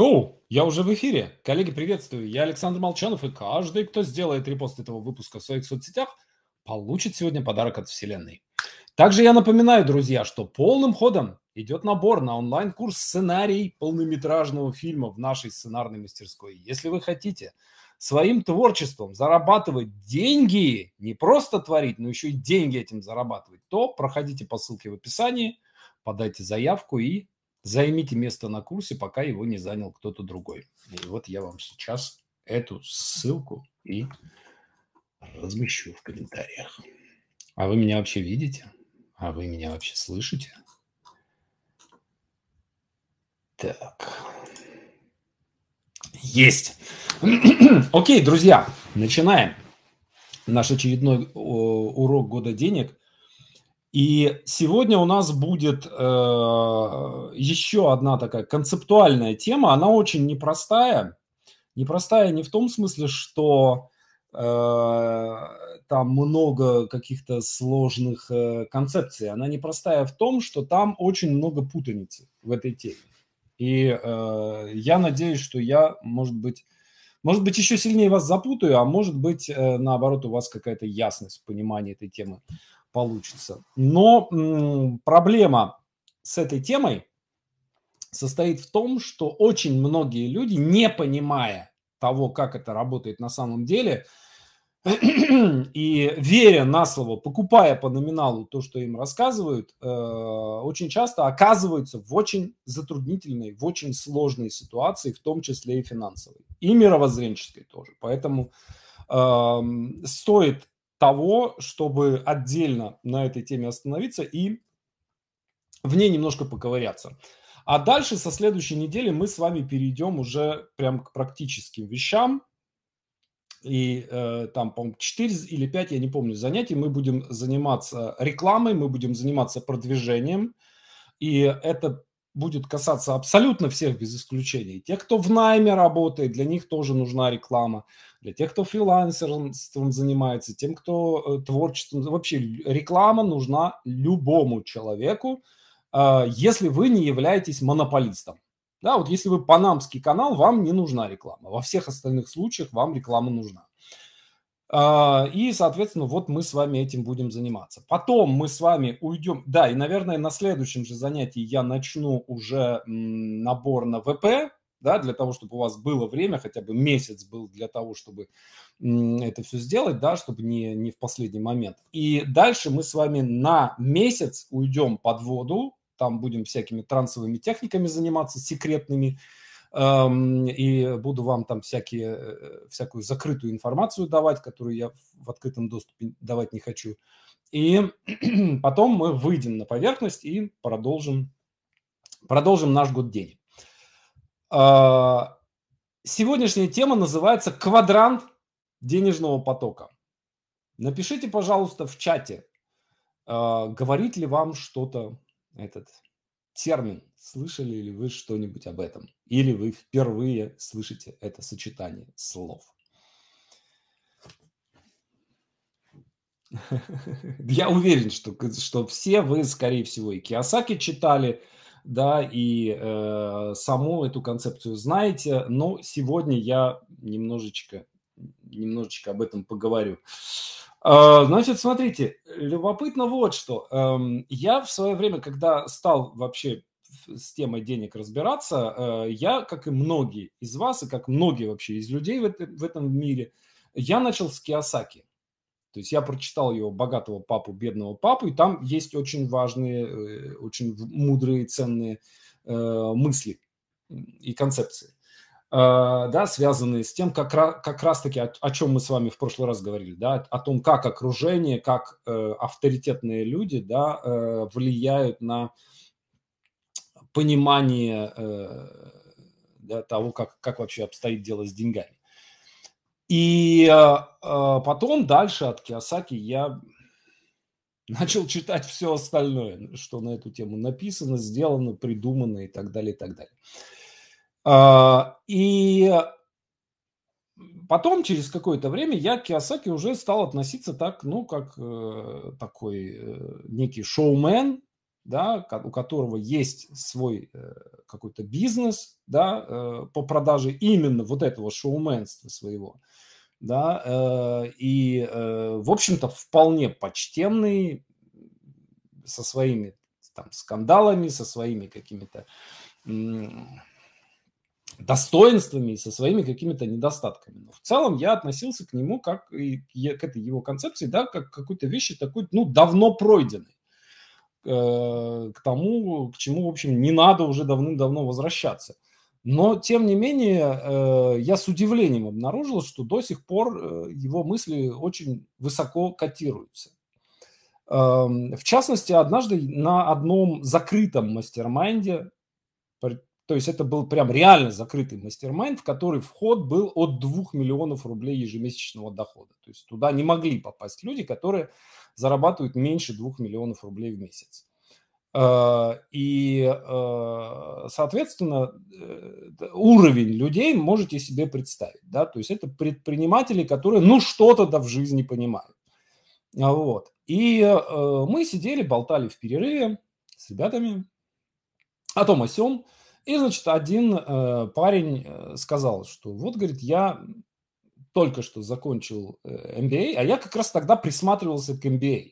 О, я уже в эфире. Коллеги, приветствую. Я Александр Молчанов, и каждый, кто сделает репост этого выпуска в своих соцсетях, получит сегодня подарок от Вселенной. Также я напоминаю, друзья, что полным ходом идет набор на онлайн-курс сценарий полнометражного фильма в нашей сценарной мастерской. Если вы хотите своим творчеством зарабатывать деньги, не просто творить, но еще и деньги этим зарабатывать, то проходите по ссылке в описании, подайте заявку и Займите место на курсе, пока его не занял кто-то другой. И вот я вам сейчас эту ссылку и размещу в комментариях. А вы меня вообще видите? А вы меня вообще слышите? Так. Есть. Окей, друзья, начинаем. Наш очередной э, урок года денег. И сегодня у нас будет э, еще одна такая концептуальная тема. Она очень непростая. Непростая не в том смысле, что э, там много каких-то сложных э, концепций. Она непростая в том, что там очень много путаницы в этой теме. И э, я надеюсь, что я, может быть, может быть, еще сильнее вас запутаю, а может быть, э, наоборот, у вас какая-то ясность в понимании этой темы получится. Но проблема с этой темой состоит в том, что очень многие люди, не понимая того, как это работает на самом деле, и веря на слово, покупая по номиналу то, что им рассказывают, э, очень часто оказываются в очень затруднительной, в очень сложной ситуации, в том числе и финансовой, и мировоззренческой тоже. Поэтому эм, стоит того, чтобы отдельно на этой теме остановиться и в ней немножко поковыряться. А дальше со следующей недели мы с вами перейдем уже прям к практическим вещам. И э, там, по-моему, 4 или 5, я не помню, занятий. Мы будем заниматься рекламой, мы будем заниматься продвижением. И это будет касаться абсолютно всех без исключения. Те, кто в найме работает, для них тоже нужна реклама. Для тех, кто фрилансерством занимается, тем, кто э, творчеством... Вообще реклама нужна любому человеку, а, если вы не являетесь монополистом. Да, вот если вы панамский канал, вам не нужна реклама. Во всех остальных случаях вам реклама нужна. А, и, соответственно, вот мы с вами этим будем заниматься. Потом мы с вами уйдем. Да, и, наверное, на следующем же занятии я начну уже набор на ВП, да, для того, чтобы у вас было время, хотя бы месяц был для того, чтобы это все сделать, да, чтобы не, не в последний момент. И дальше мы с вами на месяц уйдем под воду, там будем всякими трансовыми техниками заниматься, секретными, Эм, и буду вам там всякие, э, всякую закрытую информацию давать, которую я в открытом доступе давать не хочу. И потом мы выйдем на поверхность и продолжим, продолжим наш год денег. А, сегодняшняя тема называется «Квадрант денежного потока». Напишите, пожалуйста, в чате, а, говорит ли вам что-то этот термин. Слышали ли вы что-нибудь об этом? Или вы впервые слышите это сочетание слов? Я уверен, что, что все вы, скорее всего, и Киосаки читали, да, и э, саму эту концепцию знаете, но сегодня я немножечко, немножечко об этом поговорю. А, значит, смотрите, любопытно вот что. Эм, я в свое время, когда стал вообще с темой денег разбираться, э, я, как и многие из вас, и как многие вообще из людей в этом мире, я начал с Киосаки. То есть я прочитал его «Богатого папу, бедного папу», и там есть очень важные, э, очень мудрые, ценные э, мысли и концепции. А, да, связанные с тем, как, как раз-таки о, о чем мы с вами в прошлый раз говорили, да, о том, как окружение, как э, авторитетные люди, да, э, влияют на понимание э, да, того, как, как вообще обстоит дело с деньгами. И э, э потом дальше от Киосаки я начал читать все остальное, что на эту тему написано, сделано, придумано и так далее, и так далее. А, и потом, через какое-то время, я к Киосаки уже стал относиться так, ну, как э, такой э, некий шоумен, да, у которого есть свой э, какой-то бизнес, да, по продаже именно вот этого шоуменства своего, да, и, в общем-то, вполне почтенный со своими там скандалами, со своими какими-то достоинствами и со своими какими-то недостатками. Но в целом я относился к нему как и к этой его концепции, да, как к какой-то вещи такой, ну, давно пройденной э, к тому, к чему, в общем, не надо уже давным-давно возвращаться. Но, тем не менее, э, я с удивлением обнаружил, что до сих пор э, его мысли очень высоко котируются. Эм, в частности, однажды на одном закрытом мастер-майнде то есть это был прям реально закрытый мастер-майнд, в который вход был от 2 миллионов рублей ежемесячного дохода. То есть туда не могли попасть люди, которые зарабатывают меньше 2 миллионов рублей в месяц. Э, и, э, соответственно, э, уровень людей можете себе представить. Да? То есть это предприниматели, которые ну что-то да в жизни понимают. Вот. И мы сидели, болтали в перерыве с ребятами о том о сём. И, значит, один э, парень э, сказал, что вот, говорит, я только что закончил э, MBA, а я как раз тогда присматривался к MBA.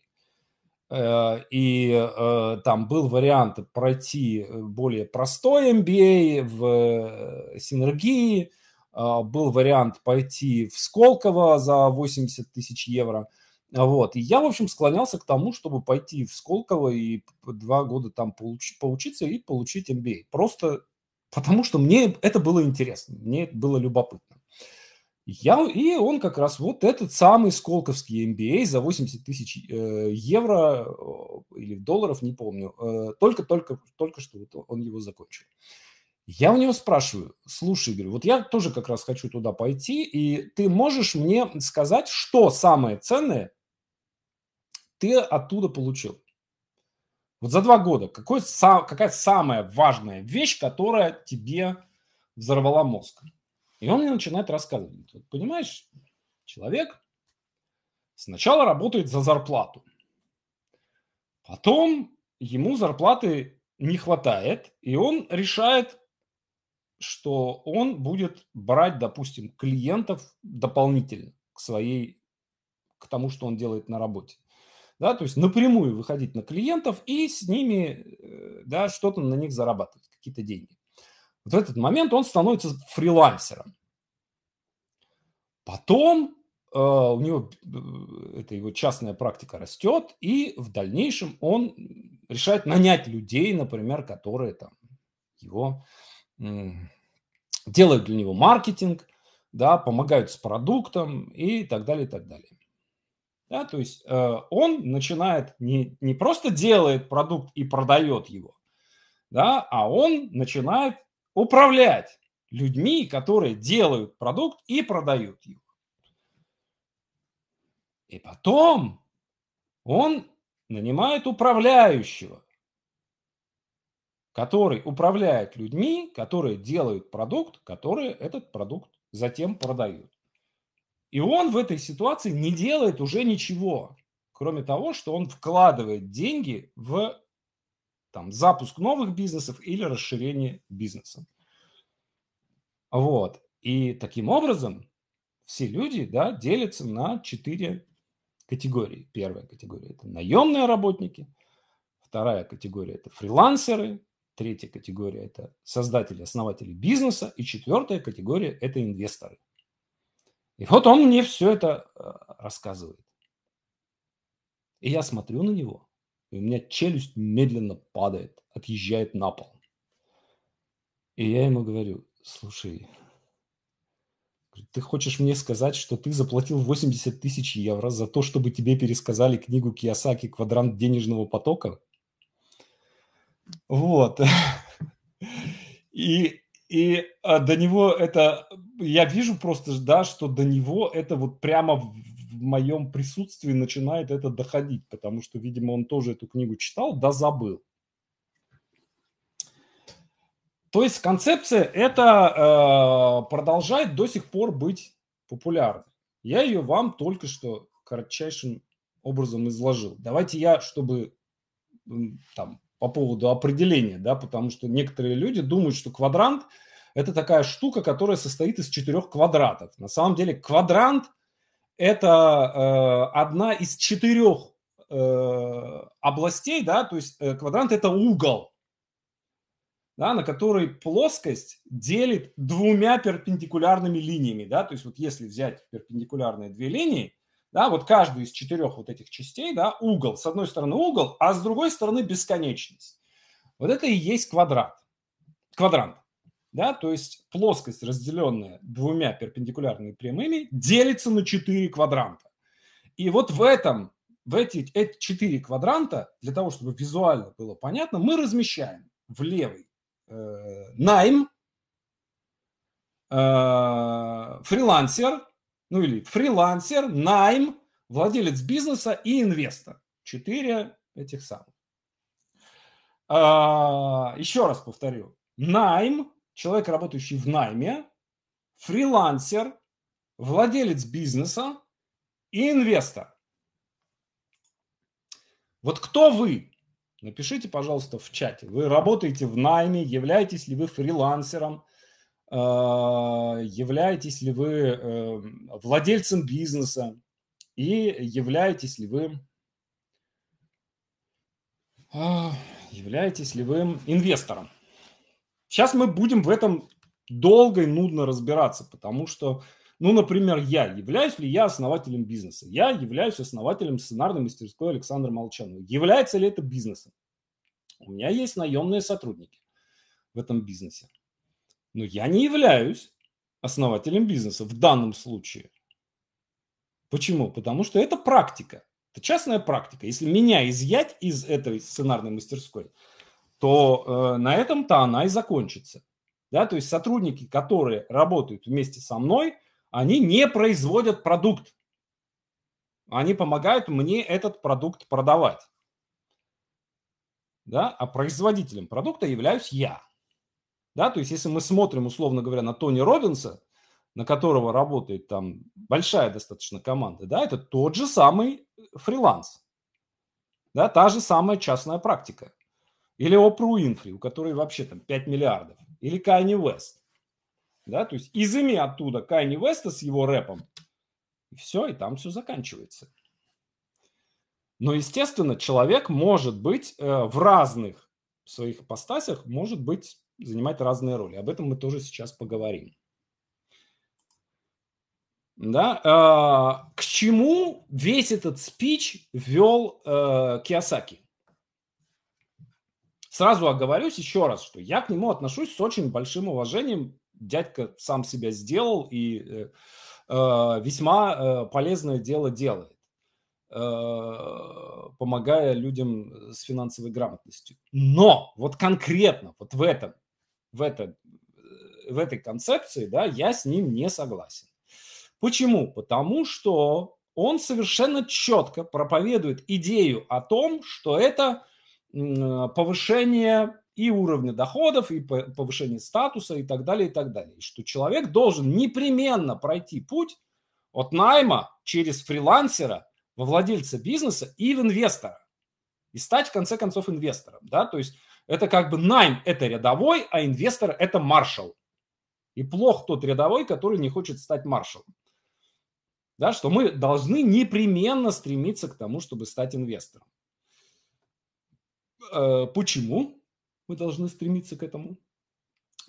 Э, и э, там был вариант пройти э, более простой MBA в синергии, был вариант пойти в Сколково за 80 тысяч евро – вот. И я, в общем, склонялся к тому, чтобы пойти в Сколково и два года там получ- поучиться и получить MBA. Просто потому что мне это было интересно, мне это было любопытно. Я, и он как раз вот этот самый сколковский MBA за 80 тысяч э, евро или долларов, не помню, только-только э, только что вот он его закончил. Я у него спрашиваю, слушай, говорю, вот я тоже как раз хочу туда пойти, и ты можешь мне сказать, что самое ценное ты оттуда получил? Вот за два года какой, какая самая важная вещь, которая тебе взорвала мозг? И он мне начинает рассказывать. Вот, понимаешь, человек сначала работает за зарплату, потом ему зарплаты не хватает, и он решает, что он будет брать, допустим, клиентов дополнительно к своей, к тому, что он делает на работе да, то есть напрямую выходить на клиентов и с ними, э, да, что-то на них зарабатывать, какие-то деньги. Вот в этот момент он становится фрилансером. Потом э, у него, э, это его частная практика растет, и в дальнейшем он решает нанять людей, например, которые там его э, делают для него маркетинг, да, помогают с продуктом и так далее, и так далее. Да, то есть э, он начинает не, не просто делает продукт и продает его, да, а он начинает управлять людьми, которые делают продукт и продают его. И потом он нанимает управляющего, который управляет людьми, которые делают продукт, которые этот продукт затем продают. И он в этой ситуации не делает уже ничего, кроме того, что он вкладывает деньги в там, запуск новых бизнесов или расширение бизнеса. Вот. И таким образом все люди да, делятся на четыре категории. Первая категория – это наемные работники, вторая категория – это фрилансеры, третья категория – это создатели, основатели бизнеса, и четвертая категория – это инвесторы. И вот он мне все это э, рассказывает. И я смотрю на него, и у меня челюсть медленно падает, отъезжает на пол. И я ему говорю, слушай, ты хочешь мне сказать, что ты заплатил 80 тысяч евро за то, чтобы тебе пересказали книгу Киосаки «Квадрант денежного потока»? Вот. И и а, до него это, я вижу просто, да, что до него это вот прямо в, в моем присутствии начинает это доходить, потому что, видимо, он тоже эту книгу читал, да забыл. То есть концепция это э, продолжает до сих пор быть популярной. Я ее вам только что кратчайшим образом изложил. Давайте я, чтобы там по поводу определения, да, потому что некоторые люди думают, что квадрант – это такая штука, которая состоит из четырех квадратов. На самом деле квадрант – это э, одна из четырех э, областей, да, то есть э, квадрант – это угол, да, на который плоскость делит двумя перпендикулярными линиями, да, то есть вот если взять перпендикулярные две линии, да, вот каждую из четырех вот этих частей, да, угол, с одной стороны угол, а с другой стороны бесконечность. Вот это и есть квадрат, квадрант, да, то есть плоскость, разделенная двумя перпендикулярными прямыми, делится на четыре квадранта. И вот в этом, в эти, эти четыре квадранта, для того, чтобы визуально было понятно, мы размещаем в левый э, найм, э, фрилансер, ну или фрилансер, найм, владелец бизнеса и инвестор. Четыре этих самых. А, еще раз повторю. Найм, человек, работающий в найме, фрилансер, владелец бизнеса и инвестор. Вот кто вы? Напишите, пожалуйста, в чате. Вы работаете в найме, являетесь ли вы фрилансером, а, являетесь ли вы эм, владельцем бизнеса и являетесь ли вы а, являетесь ли вы инвестором. Сейчас мы будем в этом долго и нудно разбираться, потому что, ну, например, я, являюсь ли я основателем бизнеса? Я являюсь основателем сценарной мастерской Александра Молчанова. Является ли это бизнесом? У меня есть наемные сотрудники в этом бизнесе. Но я не являюсь основателем бизнеса в данном случае. Почему? Потому что это практика. Это частная практика. Если меня изъять из этой сценарной мастерской, то э, на этом-то она и закончится. Да? То есть сотрудники, которые работают вместе со мной, они не производят продукт. Они помогают мне этот продукт продавать. Да? А производителем продукта являюсь я. Да, то есть если мы смотрим, условно говоря, на Тони Робинса, на которого работает там большая достаточно команда, да, это тот же самый э, фриланс, да, та же самая частная практика. Или Опру Инфри, у которой вообще там 5 миллиардов. Или Кайни Вест. Да, то есть изыми оттуда Кайни Веста с его рэпом. И все, и там все заканчивается. Но, естественно, человек может быть э, в разных своих постасях, может быть занимать разные роли. Об этом мы тоже сейчас поговорим. Да? А, к чему весь этот спич вел э, Киосаки? Сразу оговорюсь еще раз, что я к нему отношусь с очень большим уважением. Дядька сам себя сделал и э, э, весьма полезное дело делает помогая людям с финансовой грамотностью. Но вот конкретно вот в этом в, это, э, в этой концепции, да, я с ним не согласен. Почему? Потому что он совершенно четко проповедует идею о том, что это повышение и уровня доходов, и повышение статуса, и так далее, и так далее. И что человек должен непременно пройти путь от найма через фрилансера во владельца бизнеса и в инвестора. И стать, в конце концов, инвестором. Да? То есть это как бы найм – это рядовой, а инвестор – это маршал. И плох тот рядовой, который не хочет стать маршалом. Да, что мы должны непременно стремиться к тому, чтобы стать инвестором. Э, почему мы должны стремиться к этому?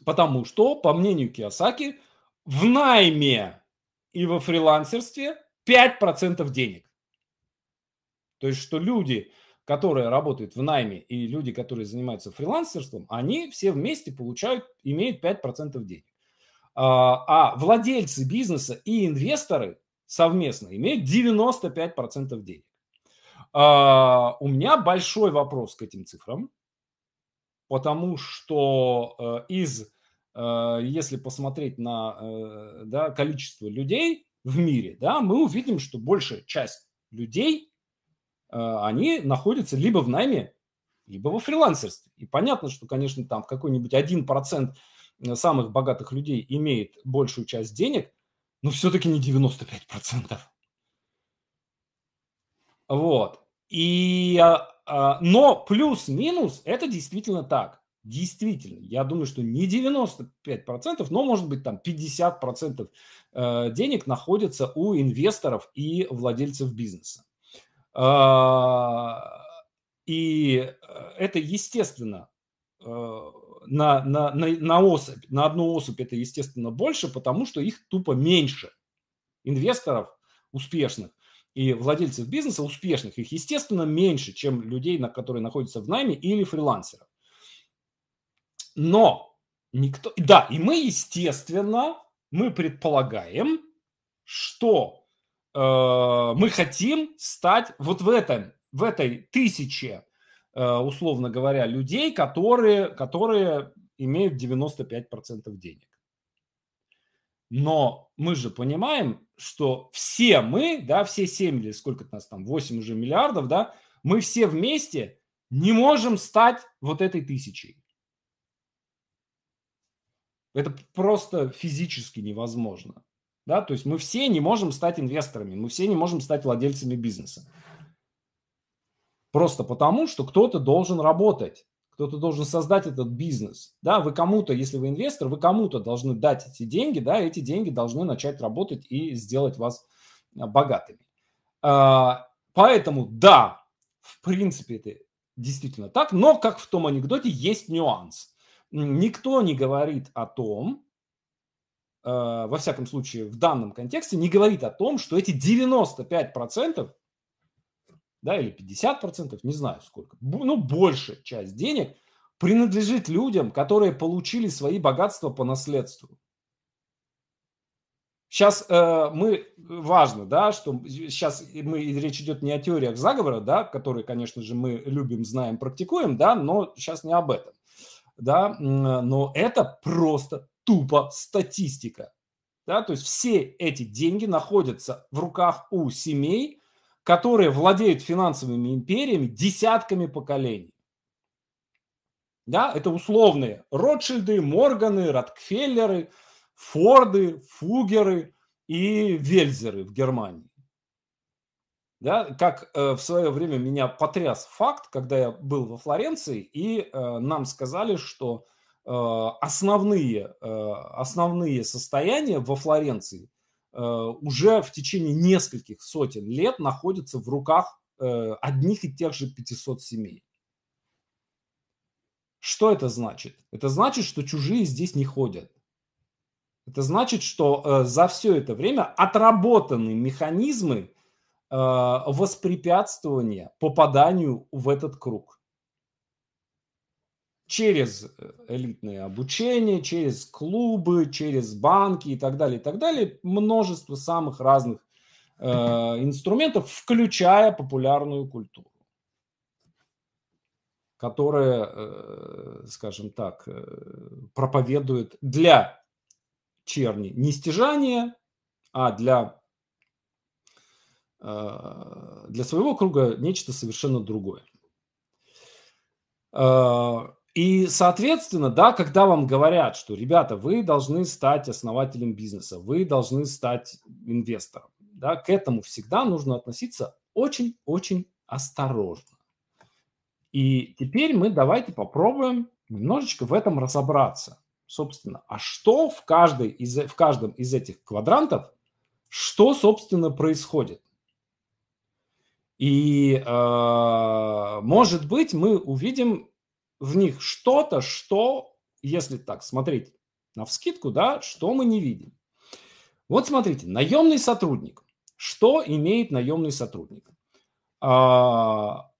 Потому что, по мнению Киосаки, в найме и во фрилансерстве 5% денег. То есть, что люди, которые работают в найме, и люди, которые занимаются фрилансерством, они все вместе получают, имеют 5% денег. А, а владельцы бизнеса и инвесторы совместно имеют 95% денег. А, у меня большой вопрос к этим цифрам, потому что э, из, э, если посмотреть на э, да, количество людей в мире, да, мы увидим, что большая часть людей а, они находятся либо в найме, либо во фрилансерстве. И понятно, что, конечно, там какой-нибудь один процент э, самых богатых людей имеет большую часть денег, но все-таки не 95%. Вот. И, а, а, но плюс-минус это действительно так. Действительно, я думаю, что не 95%, но, может быть, там 50% э, денег находятся у инвесторов и владельцев бизнеса. А, и а, это естественно а, на, на, на, на особь, на одну особь это естественно больше, потому что их тупо меньше инвесторов успешных и владельцев бизнеса успешных, их естественно меньше, чем людей, на, которые находятся в найме или фрилансеров. Но никто... Да, и мы, естественно, мы предполагаем, что Э, мы хотим стать вот в этом, в этой тысяче, э, условно говоря, людей, которые, которые имеют 95% денег. Но мы же понимаем, что все мы, да, все 7 или сколько нас там, 8 уже миллиардов, да, мы все вместе не можем стать вот этой тысячей. Это просто физически невозможно. Да? То есть мы все не можем стать инвесторами, мы все не можем стать владельцами бизнеса. Просто потому, что кто-то должен работать, кто-то должен создать этот бизнес. Да, вы кому-то, если вы инвестор, вы кому-то должны дать эти деньги, да, эти деньги должны начать работать и сделать вас а, богатыми. А, поэтому, да, в принципе, это действительно так, но, как в том анекдоте, есть нюанс. Никто не говорит о том, Э, во всяком случае, в данном контексте, не говорит о том, что эти 95%, да, или 50%, не знаю сколько, ну, больше часть денег принадлежит людям, которые получили свои богатства по наследству. Сейчас э, мы, важно, да, что сейчас мы, речь идет не о теориях заговора, да, которые, конечно же, мы любим, знаем, практикуем, да, но сейчас не об этом, да, но это просто тупо статистика. Да, то есть все эти деньги находятся в руках у семей, которые владеют финансовыми империями десятками поколений. Да, это условные Ротшильды, Морганы, Рокфеллеры, Форды, Фугеры и Вельзеры в Германии. Да, как э, в свое время меня потряс факт, когда я был во Флоренции, и э, нам сказали, что Э, основные, э, основные состояния во Флоренции э, уже в течение нескольких сотен лет находятся в руках одних и тех же 500 семей. Что это значит? Это значит, что чужие здесь не ходят. Это значит, что за все это время отработаны механизмы воспрепятствования попаданию в этот круг через э, элитное обучение, через клубы, через банки и так далее, и так далее. Множество самых разных э, инструментов, включая популярную культуру, которая, э, скажем так, э, проповедует для черни не стяжание, а для, э, для своего круга нечто совершенно другое. Э, и, соответственно, да, когда вам говорят, что, ребята, вы должны стать основателем бизнеса, вы должны стать инвестором, да, к этому всегда нужно относиться очень-очень осторожно. И теперь мы давайте попробуем немножечко в этом разобраться. Собственно, а что в, каждой из, в каждом из этих квадрантов, что, собственно, происходит? И, э, может быть, мы увидим в них что-то, что, если так смотреть на вскидку, да, что мы не видим. Вот смотрите, наемный сотрудник. Что имеет наемный сотрудник? А,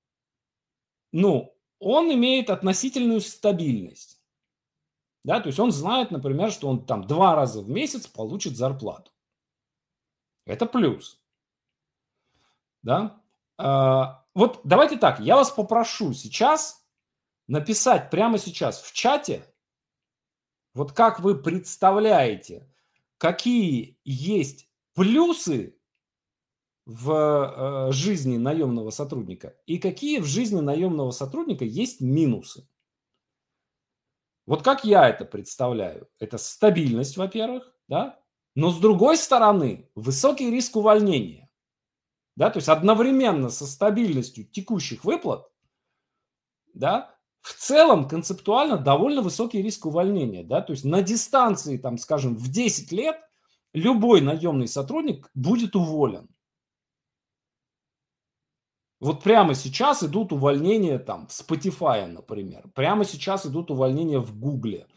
ну, он имеет относительную стабильность. Да, то есть он знает, например, что он там два раза в месяц получит зарплату. Это плюс. Да? А, вот давайте так, я вас попрошу сейчас написать прямо сейчас в чате, вот как вы представляете, какие есть плюсы в э, жизни наемного сотрудника и какие в жизни наемного сотрудника есть минусы. Вот как я это представляю? Это стабильность, во-первых, да? Но с другой стороны, высокий риск увольнения. Да, то есть одновременно со стабильностью текущих выплат, да, в целом концептуально довольно высокий риск увольнения. Да? То есть на дистанции, там, скажем, в 10 лет любой наемный сотрудник будет уволен. Вот прямо сейчас идут увольнения там в Spotify, например. Прямо сейчас идут увольнения в Гугле.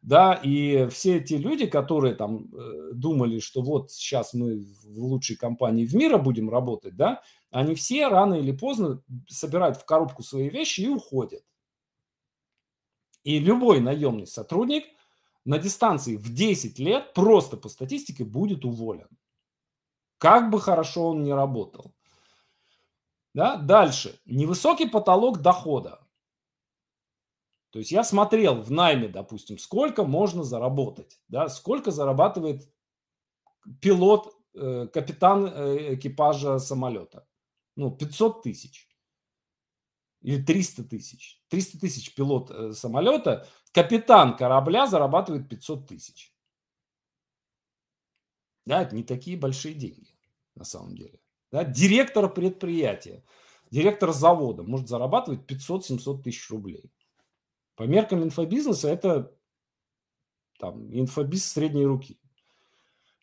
Да, и все эти люди, которые там э, думали, что вот сейчас мы в лучшей компании в мире будем работать, да, они все рано или поздно собирают в коробку свои вещи и уходят. И любой наемный сотрудник на дистанции в 10 лет просто по статистике будет уволен. Как бы хорошо он ни работал. Да? Дальше. Невысокий потолок дохода. То есть я смотрел в найме, допустим, сколько можно заработать, да, сколько зарабатывает пилот, э, капитан э, экипажа самолета. Ну, 500 тысяч или 300 тысяч. 300 тысяч пилот э, самолета, капитан корабля зарабатывает 500 тысяч. Да, это не такие большие деньги на самом деле. Да, директор предприятия, директор завода может зарабатывать 500-700 тысяч рублей. По меркам инфобизнеса это там, инфобиз средней руки.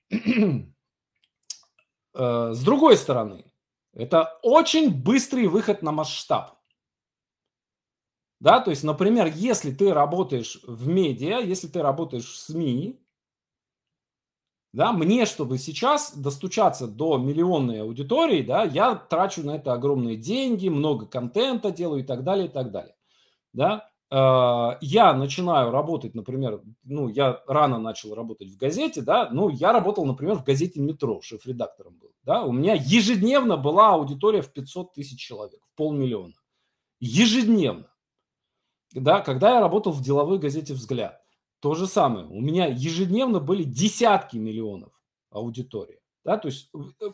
Э, с другой стороны, это очень быстрый выход на масштаб. Да, то есть, например, если ты работаешь в медиа, если ты работаешь в СМИ, да, мне, чтобы сейчас достучаться до миллионной аудитории, да, я трачу на это огромные деньги, много контента делаю и так далее, и так далее. Да. Э, я начинаю работать, например, ну, я рано начал работать в газете, да, ну, я работал, например, в газете «Метро», шеф-редактором был, да, у меня ежедневно была аудитория в 500 тысяч человек, в полмиллиона. Ежедневно да, когда я работал в деловой газете «Взгляд», то же самое. У меня ежедневно были десятки миллионов аудитории. Да, то, есть, э,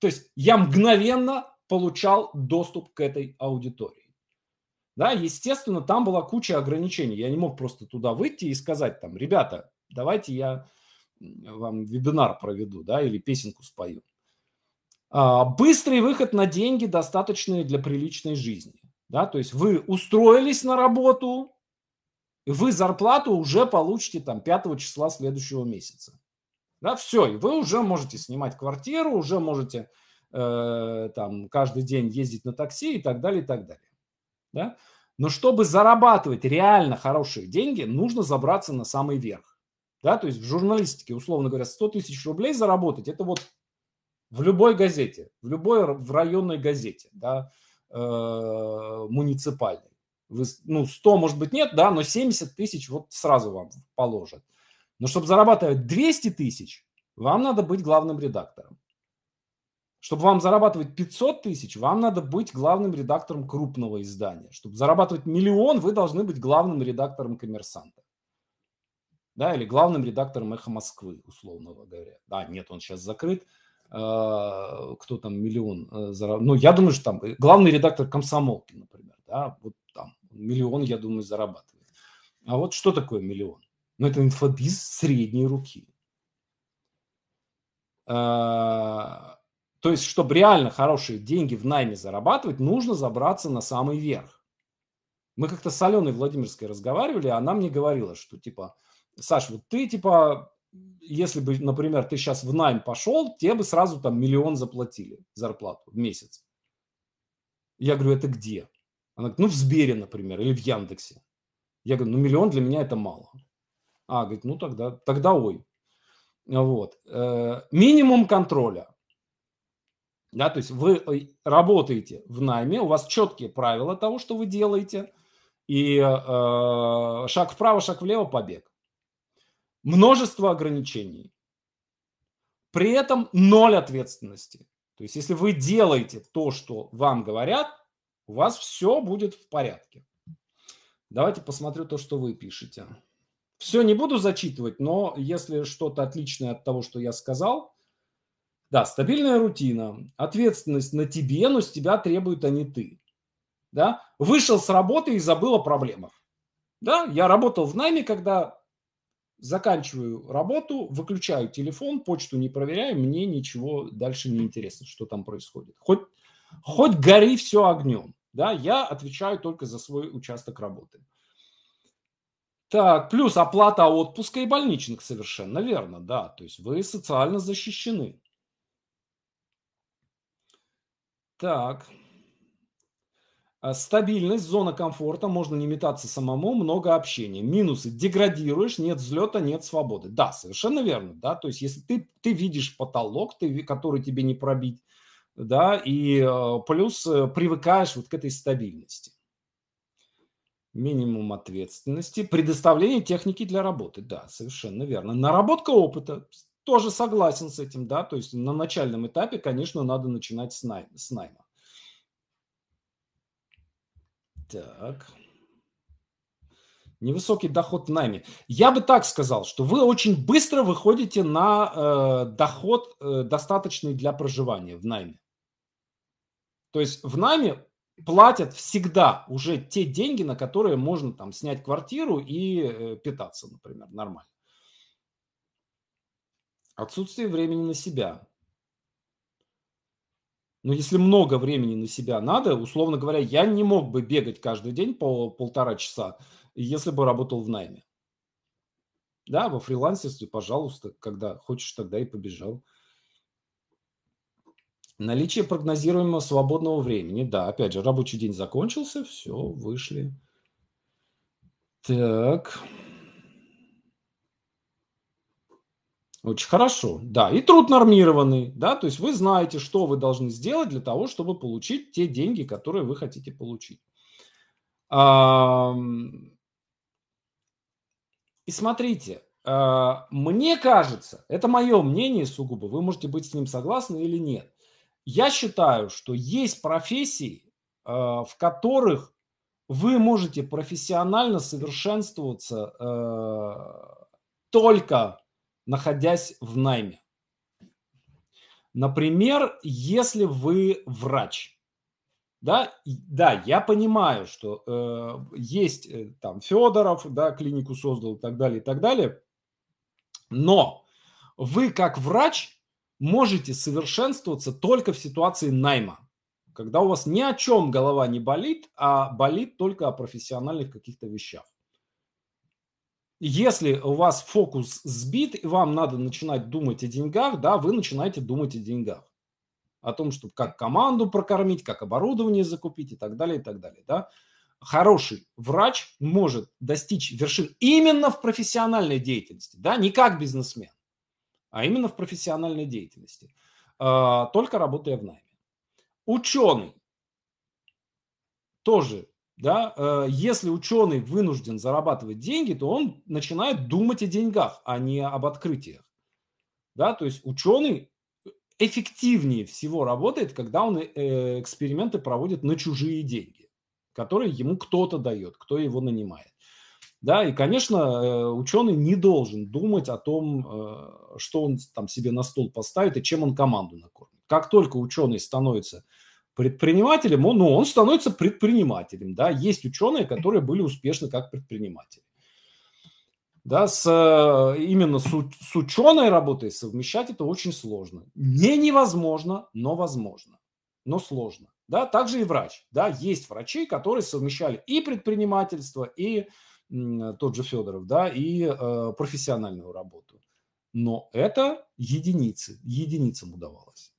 то есть я мгновенно получал доступ к этой аудитории. Да, естественно, там была куча ограничений. Я не мог просто туда выйти и сказать там, ребята, давайте я вам вебинар проведу, да, или песенку спою. А, быстрый выход на деньги, достаточные для приличной жизни. Да, то есть вы устроились на работу, и вы зарплату уже получите там 5 числа следующего месяца. Да, все, и вы уже можете снимать квартиру, уже можете э, там каждый день ездить на такси и так далее, и так далее. Да? Но чтобы зарабатывать реально хорошие деньги, нужно забраться на самый верх. Да, то есть в журналистике, условно говоря, 100 тысяч рублей заработать, это вот в любой газете, в любой в районной газете, да, э, муниципальный. Вы, ну, 100, может быть, нет, да, но 70 тысяч вот сразу вам положат. Но чтобы зарабатывать 200 тысяч, вам надо быть главным редактором. Чтобы вам зарабатывать 500 тысяч, вам надо быть главным редактором крупного издания. Чтобы зарабатывать миллион, вы должны быть главным редактором «Коммерсанта». Да, или главным редактором «Эхо Москвы», условно говоря. Да, нет, он сейчас закрыт. А, кто там миллион э, заработал. Ну, я думаю, что там э, главный редактор комсомолки, например, да, вот там миллион, я думаю, зарабатывает. А вот что такое миллион? Ну, это инфобиз средней руки. А, то есть, чтобы реально хорошие деньги в найме зарабатывать, нужно забраться на самый верх. Мы как-то с Аленой Владимирской разговаривали, она мне говорила, что типа, Саш, вот ты типа если бы, например, ты сейчас в найм пошел, тебе бы сразу там миллион заплатили зарплату в месяц. Я говорю, это где? Она говорит, ну в Сбере, например, или в Яндексе. Я говорю, ну миллион для меня это мало. А, говорит, ну тогда, тогда ой. Вот. Э, минимум контроля. Да, то есть вы э, работаете в найме, у вас четкие правила того, что вы делаете, и э, шаг вправо, шаг влево, побег множество ограничений. При этом ноль ответственности. То есть, если вы делаете то, что вам говорят, у вас все будет в порядке. Давайте посмотрю то, что вы пишете. Все не буду зачитывать, но если что-то отличное от того, что я сказал, да, стабильная рутина, ответственность на тебе, но с тебя требуют а не ты. Да? Вышел с работы и забыл о проблемах. Да, я работал в найме, когда заканчиваю работу, выключаю телефон, почту не проверяю, мне ничего дальше не интересно, что там происходит. Хоть, хоть гори все огнем, да, я отвечаю только за свой участок работы. Так, плюс оплата отпуска и больничных, совершенно верно, да, то есть вы социально защищены. Так, а, стабильность, зона комфорта, можно не метаться самому, много общения. Минусы, деградируешь, нет взлета, нет свободы. Да, совершенно верно, да, то есть если ты, ты видишь потолок, ты, который тебе не пробить, да, и а, плюс э, привыкаешь вот к этой стабильности. Минимум ответственности, предоставление техники для работы, да, совершенно верно. Наработка опыта, тоже согласен с этим, да, то есть на начальном этапе, конечно, надо начинать с с найма. Так. Невысокий доход в найме. Я бы так сказал, что вы очень быстро выходите на э, доход, э, достаточный для проживания в найме. То есть в найме платят всегда уже те деньги, на которые можно там снять квартиру и э, питаться, например, нормально. Отсутствие времени на себя. Но если много времени на себя надо, условно говоря, я не мог бы бегать каждый день по полтора часа, если бы работал в найме. Да, во фрилансерстве, пожалуйста, когда хочешь, тогда и побежал. Наличие прогнозируемого свободного времени. Да, опять же, рабочий день закончился, все, вышли. Так. Очень хорошо, да. И труд нормированный, да, то есть вы знаете, что вы должны сделать для того, чтобы получить те деньги, которые вы хотите получить. И смотрите, а, мне кажется, это мое мнение сугубо, вы можете быть с ним согласны или нет. Я считаю, что есть профессии, а, в которых вы можете профессионально совершенствоваться а, только находясь в найме. Например, если вы врач, да, да, я понимаю, что э, есть э, там Федоров, да, клинику создал и так далее, и так далее, но вы как врач можете совершенствоваться только в ситуации найма, когда у вас ни о чем голова не болит, а болит только о профессиональных каких-то вещах. Если у вас фокус сбит, и вам надо начинать думать о деньгах, да, вы начинаете думать о деньгах. О том, чтобы как команду прокормить, как оборудование закупить и так далее, и так далее. Да. Хороший врач может достичь вершин именно в профессиональной деятельности, да, не как бизнесмен, а именно в профессиональной деятельности, а, только работая в найме. Ученый тоже да? Э, если ученый вынужден зарабатывать деньги, то он начинает думать о деньгах, а не об открытиях. Да? То есть ученый эффективнее всего работает, когда он э, эксперименты проводит на чужие деньги, которые ему кто-то дает, кто его нанимает. Да, и, конечно, э, ученый не должен думать о том, что он там себе на стол поставит и чем он команду накормит. Как только ученый становится предпринимателем, он, ну, он становится предпринимателем. Да? Есть ученые, которые были успешны как предприниматели. Да, с, именно с, с ученой работой совмещать это очень сложно. Не невозможно, но возможно. Но сложно. Да, также и врач. Да, есть врачи, которые совмещали и предпринимательство, и тот же Федоров, да, и э, профессиональную работу. Но это единицы, единицам удавалось.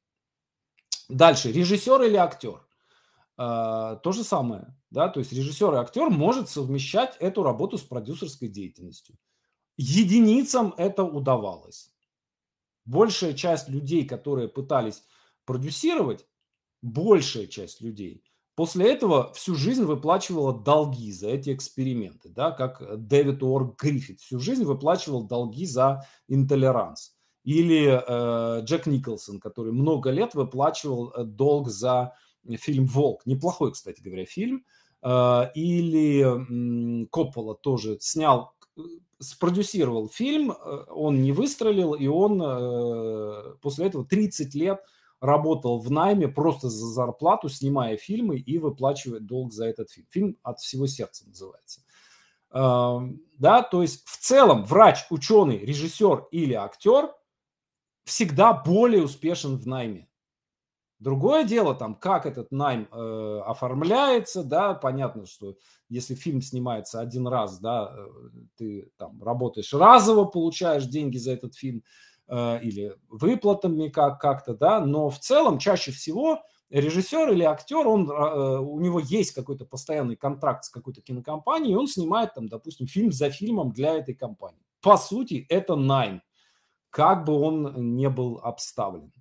Дальше, режиссер или актер. А, то же самое, да, то есть режиссер и актер может совмещать эту работу с продюсерской деятельностью. Единицам это удавалось. Большая часть людей, которые пытались продюсировать, большая часть людей, после этого всю жизнь выплачивала долги за эти эксперименты, да, как Дэвид Уорк Гриффит всю жизнь выплачивал долги за интолеранс. Или э, Джек Николсон, который много лет выплачивал э, долг за фильм «Волк». Неплохой, кстати говоря, фильм. Э, или э, Коппола тоже снял, э, спродюсировал фильм, э, он не выстрелил, и он э, после этого 30 лет работал в найме просто за зарплату, снимая фильмы и выплачивая долг за этот фильм. Фильм «От всего сердца» называется. Да, то есть в целом врач, ученый, режиссер или актер всегда более успешен в найме. Другое дело, там, как этот найм э, оформляется, да, понятно, что если фильм снимается один раз, да, э, ты там работаешь разово, получаешь деньги за этот фильм э, или выплатами как- как-то, да, но в целом чаще всего режиссер или актер, он, э, у него есть какой-то постоянный контракт с какой-то кинокомпанией, и он снимает там, допустим, фильм за фильмом для этой компании. По сути, это найм как бы он не был обставлен.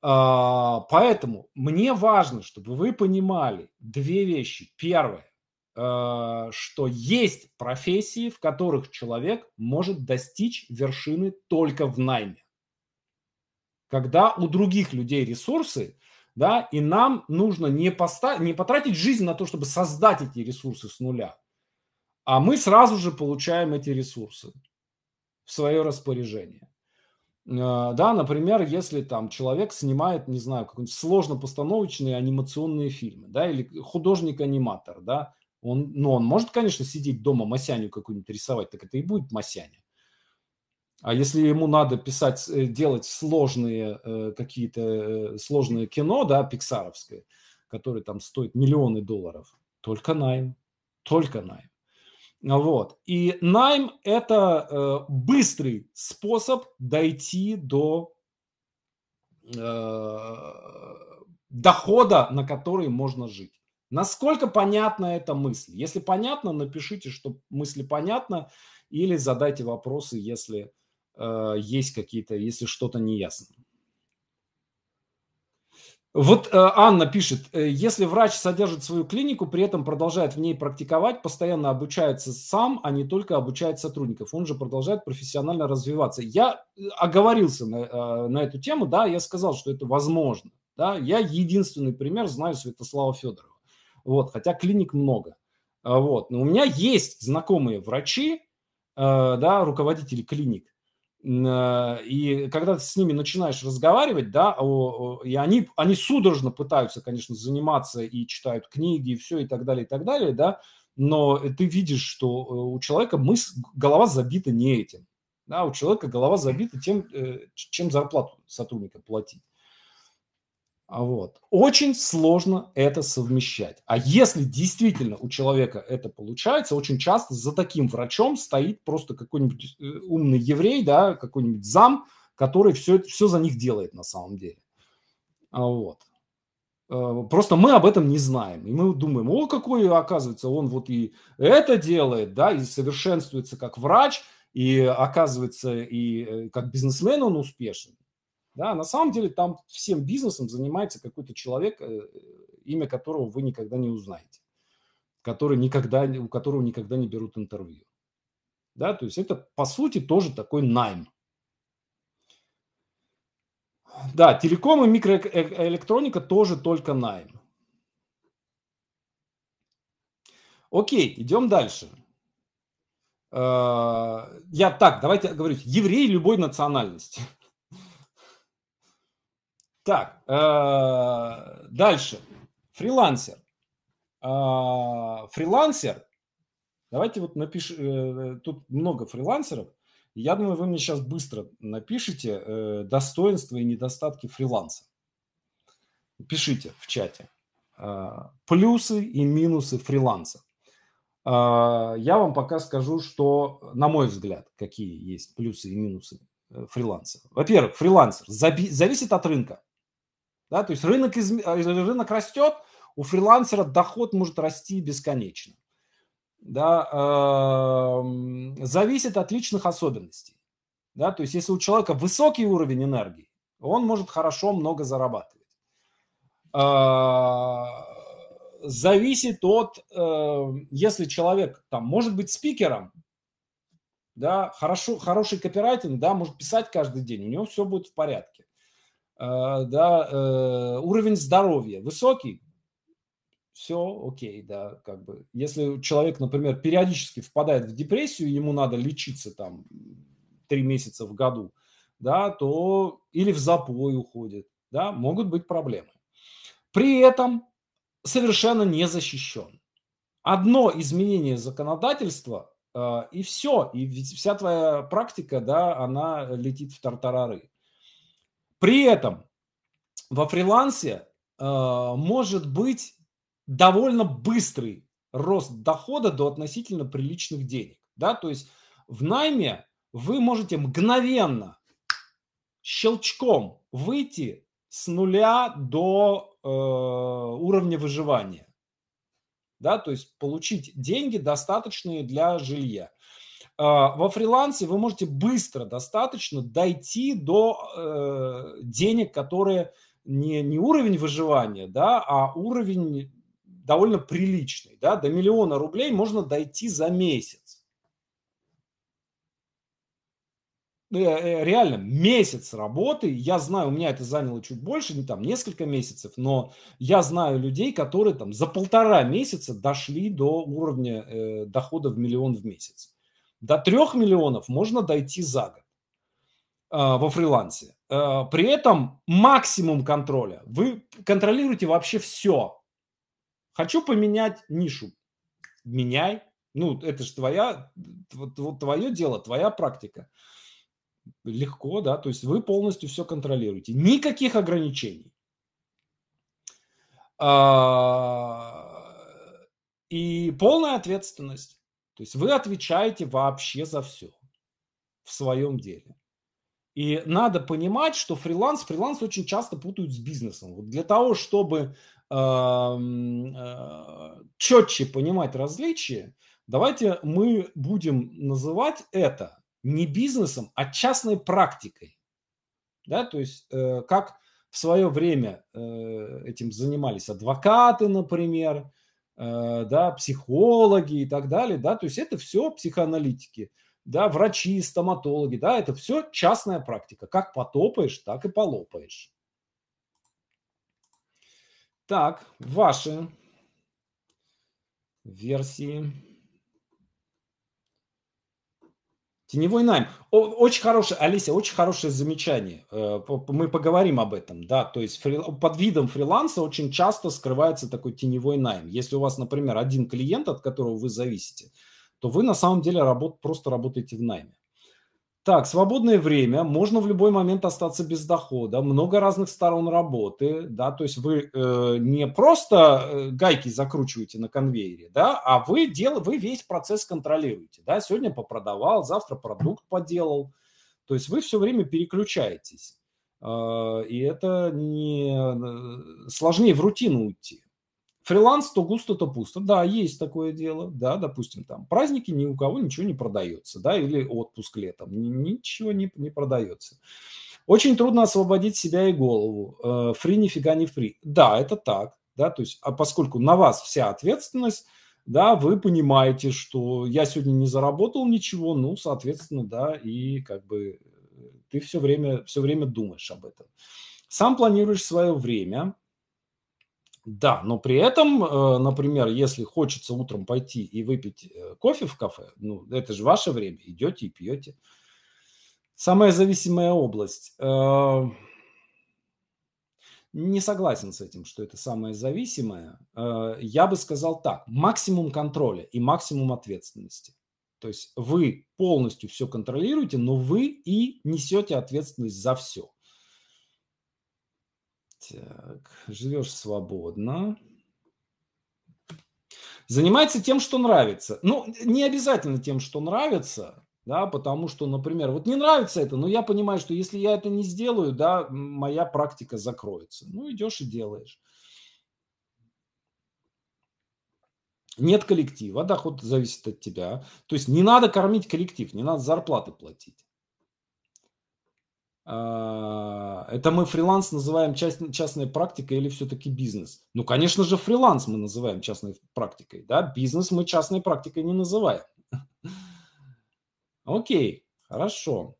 А, поэтому мне важно, чтобы вы понимали две вещи. Первое, а, что есть профессии, в которых человек может достичь вершины только в найме. Когда у других людей ресурсы, да, и нам нужно не, поста- не потратить жизнь на то, чтобы создать эти ресурсы с нуля, а мы сразу же получаем эти ресурсы в свое распоряжение. А, да, например, если там человек снимает, не знаю, какой-нибудь сложно-постановочные анимационные фильмы, да, или художник-аниматор, да, он, ну, он может, конечно, сидеть дома масяню какую-нибудь рисовать, так это и будет масяня. А если ему надо писать, э, делать сложные э, какие-то э, сложное кино, да, пиксаровское, которое там стоит миллионы долларов, только найм, только найм. Вот. И найм – это э, быстрый способ дойти до э, дохода, на который можно жить. Насколько понятна эта мысль? Если понятно, напишите, что мысль понятна, или задайте вопросы, если э, есть какие-то, если что-то неясно. Вот э, Анна пишет, э, если врач содержит свою клинику, при этом продолжает в ней практиковать, постоянно обучается сам, а не только обучает сотрудников, он же продолжает профессионально развиваться. Я э, оговорился на, на эту тему, да, я сказал, что это возможно. Да, я единственный пример знаю Святослава Федорова. Вот, хотя клиник много. А вот, но у меня есть знакомые врачи, да, руководители клиник, а, и когда ты с ними начинаешь разговаривать, да, и они, они судорожно пытаются, конечно, заниматься и читают книги, и все, и так далее, и так далее, да, но э, ты видишь, что э, у человека мысль, голова забита не этим. Да, у человека голова забита тем, э, чем зарплату сотрудника платить. А вот. Очень сложно это совмещать. А если действительно у человека это получается, очень часто за таким врачом стоит просто какой-нибудь э, умный еврей, да, какой-нибудь зам, который все, все за них делает на самом деле. А вот. Э, просто мы об этом не знаем. И мы думаем, о, какой, оказывается, он вот и это делает, да, и совершенствуется как врач, и оказывается, и э, как бизнесмен он успешен. Да, на самом деле там всем бизнесом занимается какой-то человек, э, имя которого вы никогда не узнаете, который никогда, у которого никогда не берут интервью. Да, то есть это, по сути, тоже такой найм. Да, телеком и микроэлектроника тоже только найм. Окей, идем дальше. Э, я так, давайте говорить еврей любой национальности. Так, э, дальше. Фрилансер. Э, фрилансер. Давайте вот напиши. Э, тут много фрилансеров. Я думаю, вы мне сейчас быстро напишите достоинства и недостатки фриланса. Пишите в чате. плюсы и минусы фриланса. я вам пока скажу, что, на мой взгляд, какие есть плюсы и минусы фриланса. Во-первых, фрилансер зависит от рынка. Да? То есть рынок, из... А, э, рынок растет, у фрилансера доход может расти бесконечно. Да? Эм, зависит от личных особенностей. Да? То есть если у человека высокий уровень энергии, он может хорошо много зарабатывать. Э, зависит от, э, если человек там может быть спикером, да, хорошо, хороший копирайтинг, да, может писать каждый день, у него все будет в порядке. А, да, э, уровень здоровья высокий, все окей, да, как бы. Если человек, например, периодически впадает в депрессию, ему надо лечиться там три месяца в году, да, то или в запой уходит, да, могут быть проблемы. При этом совершенно не защищен. Одно изменение законодательства э, и все, и вся твоя практика, да, она летит в тартарары. При этом во фрилансе э, может быть довольно быстрый рост дохода до относительно приличных денег. Да? То есть в найме вы можете мгновенно, щелчком выйти с нуля до э, уровня выживания. Да? То есть получить деньги, достаточные для жилья. А, во фрилансе вы можете быстро достаточно дойти до э, денег, которые не, не уровень выживания, да, а уровень довольно приличный. Да, до миллиона рублей можно дойти за месяц. Э, э, реально, месяц работы, я знаю, у меня это заняло чуть больше, не там несколько месяцев, но я знаю людей, которые там за полтора месяца дошли до уровня э, дохода в миллион в месяц. До 3 миллионов можно дойти за год а, во фрилансе. А, при этом максимум контроля. Вы контролируете вообще все. Хочу поменять нишу. Меняй. Ну, это же твоя, твое дело, твоя практика. Легко, да. То есть вы полностью все контролируете. Никаких ограничений. А, и полная ответственность. То есть вы отвечаете вообще за все в своем деле. И надо понимать, что фриланс, фриланс очень часто путают с бизнесом. Вот для того, чтобы эм, э, э, четче понимать различия, давайте мы будем называть это не бизнесом, а частной практикой. Да, то есть э, как в свое время э, этим занимались адвокаты, например, Э, да, психологи и так далее, да, то есть это все психоаналитики, да, врачи, стоматологи, да, это все частная практика. Как потопаешь, так и полопаешь. Так, ваши версии. Теневой найм. О, очень хорошее, Алися, очень хорошее замечание. Э, мы поговорим об этом, да. То есть фри, под видом фриланса очень часто скрывается такой теневой найм. Если у вас, например, один клиент, от которого вы зависите, то вы на самом деле работ, просто работаете в найме. Так, свободное время, можно в любой момент остаться без дохода, много разных сторон работы, да, то есть вы э, не просто э, гайки закручиваете на конвейере, да, а вы, дел, вы весь процесс контролируете, да, сегодня попродавал, завтра продукт поделал, то есть вы все время переключаетесь, э, и это не э, сложнее в рутину уйти. Фриланс то густо, то пусто. Да, есть такое дело. Да, допустим, там праздники ни у кого ничего не продается. Да, или отпуск летом. Ничего не, не продается. Очень трудно освободить себя и голову. Э, фри нифига не фри. Да, это так. Да, то есть, а поскольку на вас вся ответственность, да, вы понимаете, что я сегодня не заработал ничего, ну, соответственно, да, и как бы э, ты все время, все время думаешь об этом. Сам планируешь свое время, да, но при этом, э, например, если хочется утром пойти и выпить э, кофе в кафе, ну, это же ваше время, идете и пьете. Самая зависимая область. Э, не согласен с этим, что это самое зависимое. Я бы сказал так, максимум контроля и максимум ответственности. То есть вы полностью все контролируете, но вы и несете ответственность за все. Так, живешь свободно. Занимается тем, что нравится. Ну, не обязательно тем, что нравится, да, потому что, например, вот не нравится это, но я понимаю, что если я это не сделаю, да, моя практика закроется. Ну, идешь и делаешь. Нет коллектива, доход зависит от тебя. То есть не надо кормить коллектив, не надо зарплаты платить. А, это мы фриланс называем част, частной практикой или все-таки бизнес? Ну, конечно же, фриланс мы называем частной практикой, да? Бизнес мы частной практикой не называем. Окей, хорошо.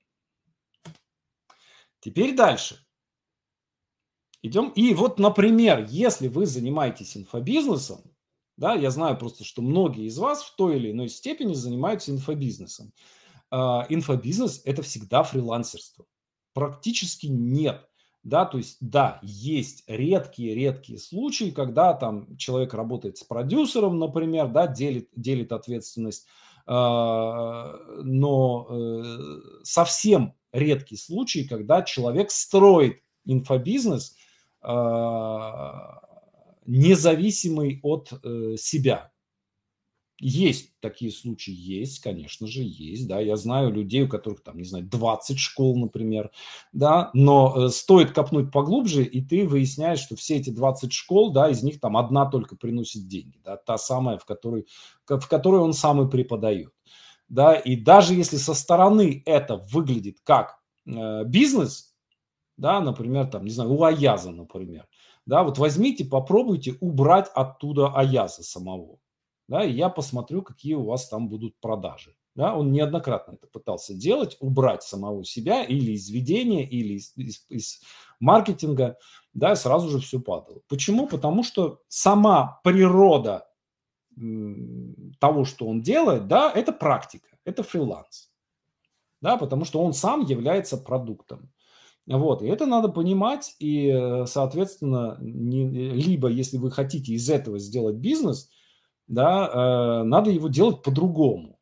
Теперь дальше. Идем. И вот, например, если вы занимаетесь инфобизнесом, да, я знаю просто, что многие из вас в той или иной степени занимаются инфобизнесом. А, инфобизнес – это всегда фрилансерство практически нет. Да, то есть, да, есть редкие-редкие случаи, когда там человек работает с продюсером, например, да, делит, делит ответственность, а, но э, совсем редкий случай, когда человек строит инфобизнес, а, независимый от э, себя, есть такие случаи, есть, конечно же, есть, да, я знаю людей, у которых там, не знаю, 20 школ, например, да, но э, стоит копнуть поглубже, и ты выясняешь, что все эти 20 школ, да, из них там одна только приносит деньги, да, та самая, в которой, в которой он сам и преподает, да, и даже если со стороны это выглядит как э, бизнес, да, например, там, не знаю, у Аяза, например, да, вот возьмите, попробуйте убрать оттуда Аяза самого, да, и я посмотрю, какие у вас там будут продажи. Да, он неоднократно это пытался делать, убрать самого себя или из ведения, или из, из, из маркетинга, да, и сразу же все падало. Почему? Потому что сама природа того, что он делает, да, это практика, это фриланс, да, потому что он сам является продуктом. Вот, и это надо понимать, и, э, соответственно, не, либо, если вы хотите из этого сделать бизнес – да, э, надо его делать по-другому.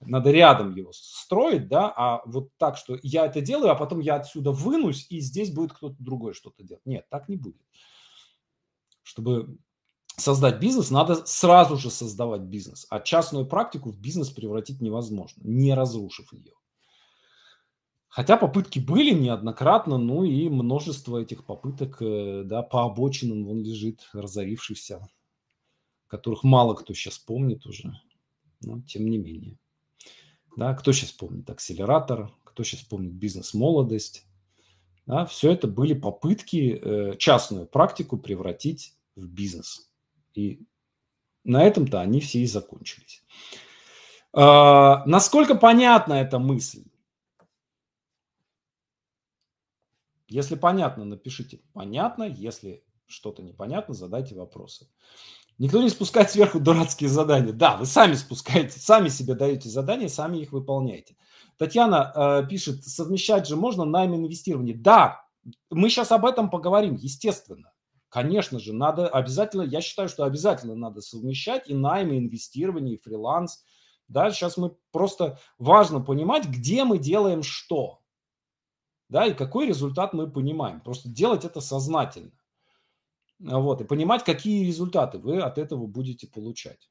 Надо рядом его строить, да, а вот так, что я это делаю, а потом я отсюда вынусь, и здесь будет кто-то другой что-то делать. Нет, так не будет. Чтобы создать бизнес, надо сразу же создавать бизнес, а частную практику в бизнес превратить невозможно, не разрушив ее. Хотя попытки были неоднократно, ну и множество этих попыток, э, да, по обочинам он лежит, разорившийся которых мало кто сейчас помнит уже, но тем не менее. Да, кто сейчас помнит акселератор, кто сейчас помнит бизнес-молодость. Да, все это были попытки э, частную практику превратить в бизнес. И на этом-то они все и закончились. Э, насколько понятна эта мысль? Если понятно, напишите «понятно». Если что-то непонятно, задайте вопросы. Никто не спускает сверху дурацкие задания. Да, вы сами спускаете, сами себе даете задания, сами их выполняете. Татьяна э, пишет, совмещать же можно найм инвестирование. Да, мы сейчас об этом поговорим, естественно. Конечно же, надо обязательно, я считаю, что обязательно надо совмещать и найм, и инвестирование, и фриланс. Да, сейчас мы просто важно понимать, где мы делаем что. Да, и какой результат мы понимаем. Просто делать это сознательно. А вот, и понимать, какие результаты вы от этого будете получать.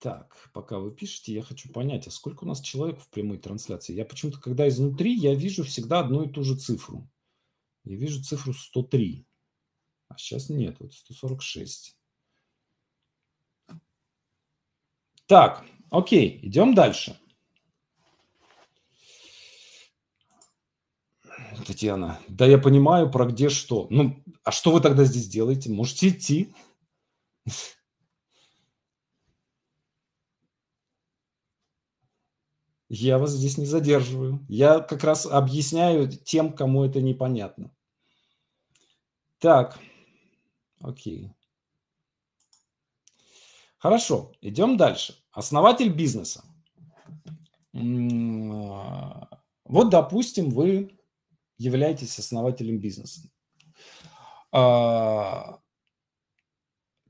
Так, пока вы пишете, я хочу понять, а сколько у нас человек в прямой трансляции? Я почему-то, когда изнутри, я вижу всегда одну и ту же цифру. Я вижу цифру 103. А сейчас нет, вот 146. Так, окей, идем дальше. Татьяна, да я понимаю, про где что. Ну, а что вы тогда здесь делаете? Можете идти. Я вас здесь не задерживаю. Я как раз объясняю тем, кому это непонятно. Так, окей. Хорошо, идем дальше. Основатель бизнеса. А, вот, допустим, вы являетесь основателем бизнеса. А,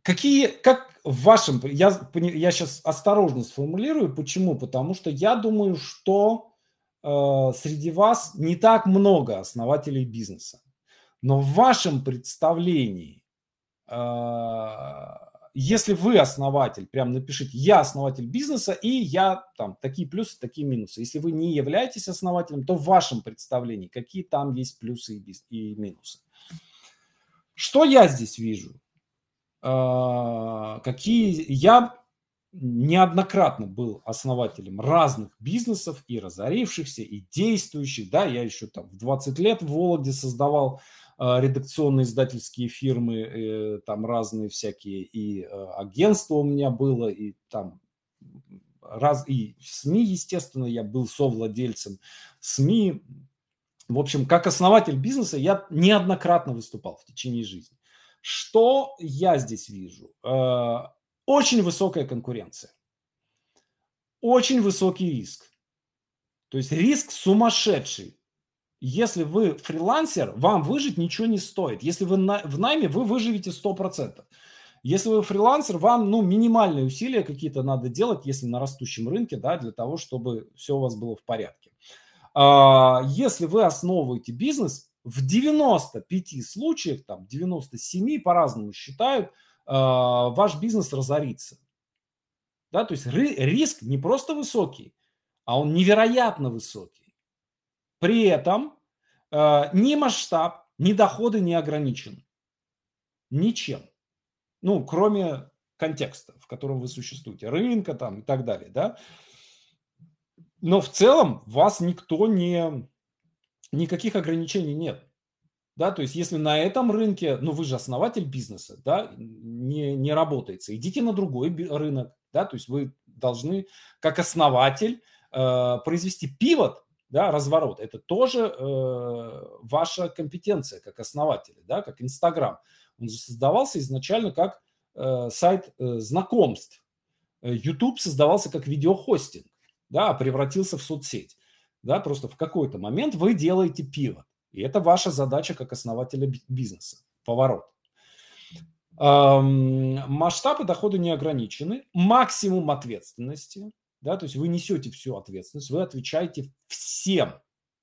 какие, как в вашем, я, я сейчас осторожно сформулирую, почему? Потому что я думаю, что э, среди вас не так много основателей бизнеса. Но в вашем представлении э, если вы основатель, прям напишите, я основатель бизнеса, и я там такие плюсы, такие минусы. Если вы не являетесь основателем, то в вашем представлении, какие там есть плюсы и, бис- и минусы. Что я здесь вижу? А, какие я неоднократно был основателем разных бизнесов и разорившихся, и действующих. Да, я еще там в 20 лет в Вологде создавал а, редакционные издательские фирмы, э, там разные всякие, и э, агентство у меня было, и там раз, и СМИ, естественно, я был совладельцем СМИ. В общем, как основатель бизнеса я неоднократно выступал в течение жизни. Что я здесь вижу? Э, очень высокая конкуренция, очень высокий риск. То есть риск сумасшедший. Если вы фрилансер, вам выжить ничего не стоит. Если вы на, в найме, вы выживете 100%. Если вы фрилансер, вам ну, минимальные усилия какие-то надо делать, если на растущем рынке, да, для того, чтобы все у вас было в порядке. А, если вы основываете бизнес, в 95 случаях, там 97 по-разному считают, а, ваш бизнес разорится. Да, то есть риск не просто высокий, а он невероятно высокий. При этом э, ни масштаб, ни доходы не ограничены. Ничем. Ну, кроме контекста, в котором вы существуете, рынка там и так далее, да. Но в целом вас никто не... Никаких ограничений нет. Да, то есть если на этом рынке, ну вы же основатель бизнеса, да, не, не работается, идите на другой рынок, да, то есть вы должны как основатель э, произвести пивот да, разворот. Это тоже э, ваша компетенция как основателя, да, как Инстаграм. Он создавался изначально как э, сайт э, знакомств. Э, YouTube создавался как видеохостинг, да, а превратился в соцсеть. Да, просто в какой-то момент вы делаете пиво. И это ваша задача как основателя бизнеса. Поворот. Эм, масштабы дохода не ограничены. Максимум ответственности – да, то есть вы несете всю ответственность, вы отвечаете всем.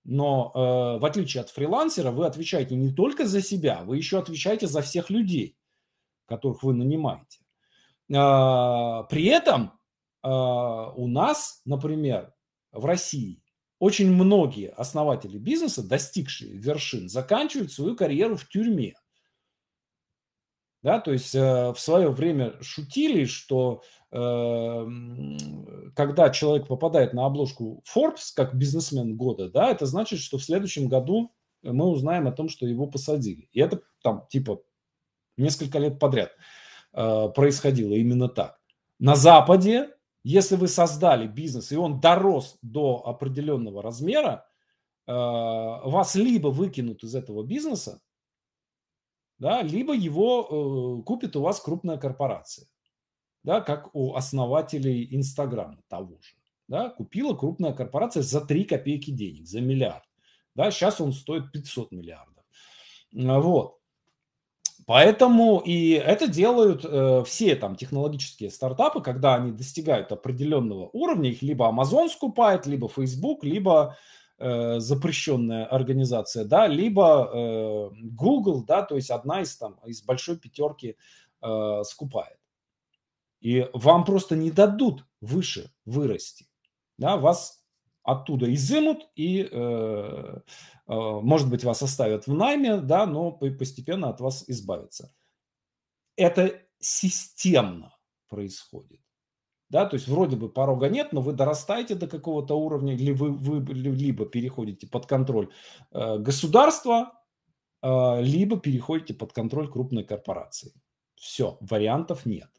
Но э, в отличие от фрилансера, вы отвечаете не только за себя, вы еще отвечаете за всех людей, которых вы нанимаете. Э, при этом э, у нас, например, в России очень многие основатели бизнеса, достигшие вершин, заканчивают свою карьеру в тюрьме – да, то есть э, в свое время шутили, что э, когда человек попадает на обложку Forbes как бизнесмен года, да, это значит, что в следующем году мы узнаем о том, что его посадили. И это там типа несколько лет подряд э, происходило именно так. На Западе, если вы создали бизнес и он дорос до определенного размера, э, вас либо выкинут из этого бизнеса, да, либо его э, купит у вас крупная корпорация, да, как у основателей Инстаграма того же. Да, купила крупная корпорация за 3 копейки денег, за миллиард. Да, сейчас он стоит 500 миллиардов. Вот. Поэтому и это делают э, все там технологические стартапы, когда они достигают определенного уровня, их либо Amazon скупает, либо Facebook, либо Э, запрещенная организация, да, либо э, Google, да, то есть одна из там из большой пятерки э, скупает. И вам просто не дадут выше вырасти, да, вас оттуда изымут и, э, э, может быть, вас оставят в найме, да, но постепенно от вас избавятся. Это системно происходит да, то есть вроде бы порога нет, но вы дорастаете до какого-то уровня, или вы, вы либо переходите под контроль э, государства, э, либо переходите под контроль крупной корпорации. Все, вариантов нет.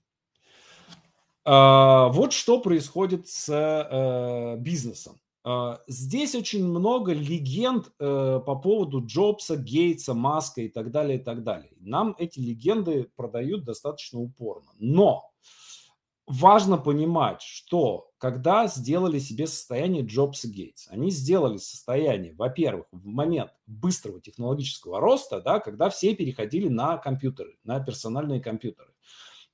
Э, вот что происходит с бизнесом. Здесь очень много легенд по поводу Джобса, Гейтса, Маска и так далее, и так далее. Нам эти легенды продают достаточно упорно. Но важно понимать, что когда сделали себе состояние Джобс и Гейтс, они сделали состояние, во-первых, в момент быстрого технологического роста, да, когда все переходили на компьютеры, на персональные компьютеры.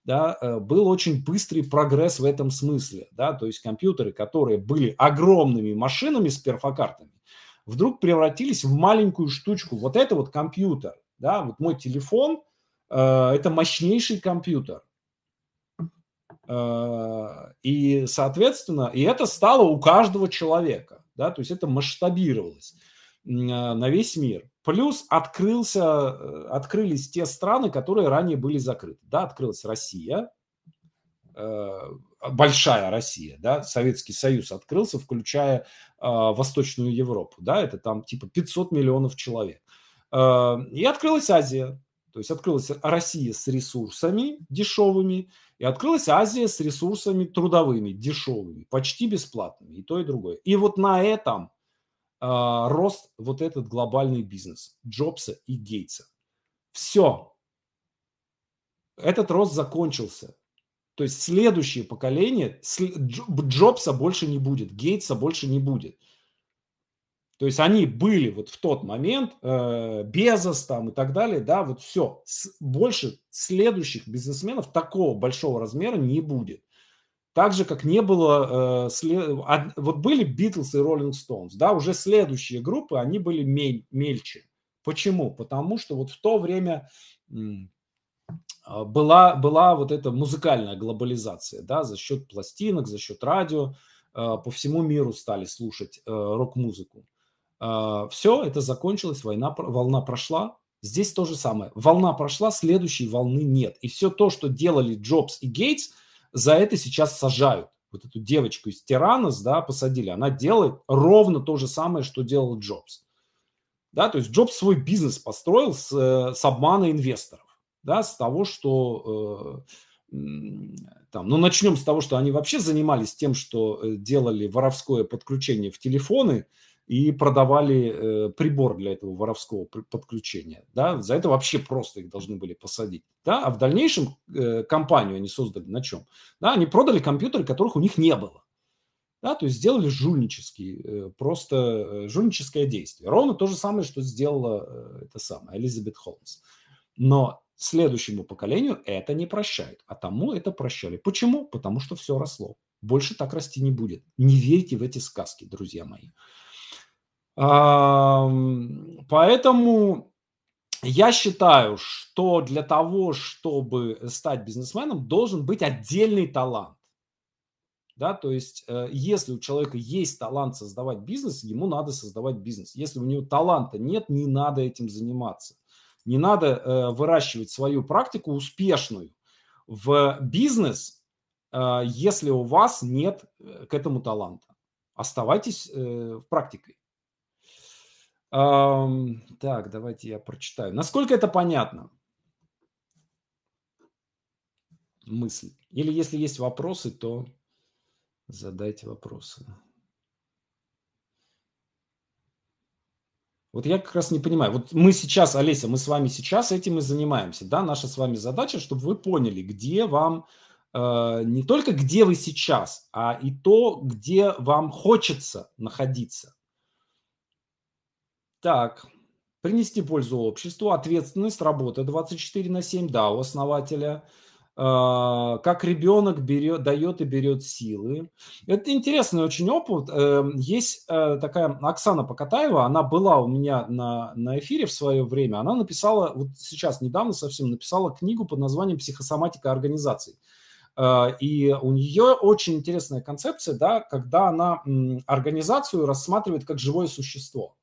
Да, э, был очень быстрый прогресс в этом смысле. Да, то есть компьютеры, которые были огромными машинами с перфокартами, вдруг превратились в маленькую штучку. Вот это вот компьютер. Да, вот мой телефон э, – это мощнейший компьютер Э, и, соответственно, и это стало у каждого человека, да, то есть это масштабировалось э, на весь мир. Плюс открылся, э, открылись те страны, которые ранее были закрыты. Да, открылась Россия, большая Россия, да, Советский Союз открылся, включая Восточную Европу, да, это там типа 500 миллионов человек. И открылась Азия, то есть открылась Россия с ресурсами дешевыми, и открылась Азия с ресурсами трудовыми, дешевыми, почти бесплатными, и то, и другое. И вот на этом э, рост вот этот глобальный бизнес Джобса и Гейтса. Все. Этот рост закончился. То есть следующее поколение, Джобса больше не будет, Гейтса больше не будет. То есть они были вот в тот момент, э, Безос там и так далее, да, вот все. С, больше следующих бизнесменов такого большого размера не будет. Так же, как не было, э, след... а, вот были Битлз и Роллинг Стоунс, да, уже следующие группы, они были мель... мельче. Почему? Потому что вот в то время а, была, была вот эта музыкальная глобализация, да, за счет пластинок, за счет радио, э, по всему миру стали слушать э, рок-музыку. А, все, это закончилось, война, волна прошла. Здесь то же самое. Волна прошла, следующей волны нет. И все то, что делали Джобс и Гейтс, за это сейчас сажают. Вот эту девочку из Тиранос, да, посадили. Она делает ровно то же самое, что делал Джобс. Да, то есть Джобс свой бизнес построил с, э, с обмана инвесторов. Да, с того, что... Э, там, ну, начнем с того, что они вообще занимались тем, что э, делали воровское подключение в телефоны, и продавали э, прибор для этого воровского подключения. Да? За это вообще просто их должны были посадить. Да? А в дальнейшем э, компанию они создали на чем? Да, они продали компьютеры, которых у них не было. Да, то есть сделали жульнический, э, просто э, жульническое действие. Ровно то же самое, что сделала э, это самое Элизабет Холмс. Но следующему поколению это не прощают, а тому это прощали. Почему? Потому что все росло. Больше так расти не будет. Не верьте в эти сказки, друзья мои. Поэтому я считаю, что для того, чтобы стать бизнесменом, должен быть отдельный талант. Да, то есть, э, если у человека есть талант создавать бизнес, ему надо создавать бизнес. Если у него таланта нет, не надо этим заниматься. Не надо э, выращивать свою практику успешную в бизнес, э, если у вас нет к этому таланта. Оставайтесь в практике. Так, давайте я прочитаю. Насколько это понятно? Мысль. Или если есть вопросы, то задайте вопросы. Вот я как раз не понимаю. Вот мы сейчас, Олеся, мы с вами сейчас этим и занимаемся. Да, наша с вами задача, чтобы вы поняли, где вам э, не только где вы сейчас, а и то, где вам хочется находиться. Так, принести пользу обществу, ответственность, работа 24 на 7, да, у основателя а, как ребенок берет, дает и берет силы. Это интересный очень опыт. Эм, есть э, такая Оксана Покатаева, она была у меня на, на эфире в свое время, она написала, вот сейчас недавно совсем написала книгу под названием «Психосоматика организаций». Э, и у нее очень интересная концепция, да, когда она организацию рассматривает как живое существо –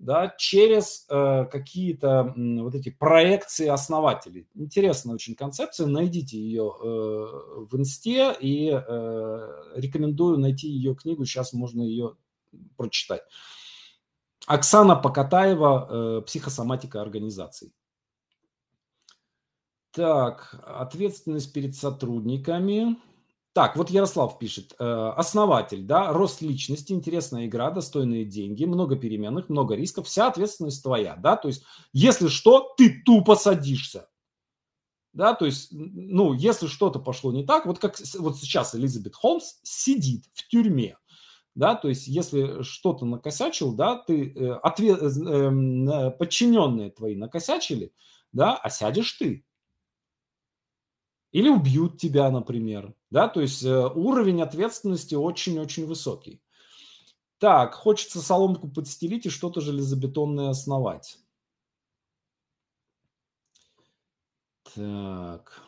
да, через э, какие-то э, вот эти проекции основателей. Интересная очень концепция, найдите ее э, в инсте и э, рекомендую найти ее книгу, сейчас можно ее прочитать. Оксана Покатаева, э, «Психосоматика организаций». Так, ответственность перед сотрудниками – так, вот Ярослав пишет, э, основатель, да, рост личности, интересная игра, достойные деньги, много переменных, много рисков, вся ответственность твоя, да, то есть, если что, ты тупо садишься, да, то есть, ну, если что-то пошло не так, вот как вот сейчас Элизабет Холмс сидит в тюрьме, да, то есть, если что-то накосячил, да, ты, э, э, эм, э, подчиненные твои накосячили, да, а сядешь ты, или убьют тебя, например. Да? То есть э, уровень ответственности очень-очень высокий. Так, хочется соломку подстелить и что-то железобетонное основать. Так.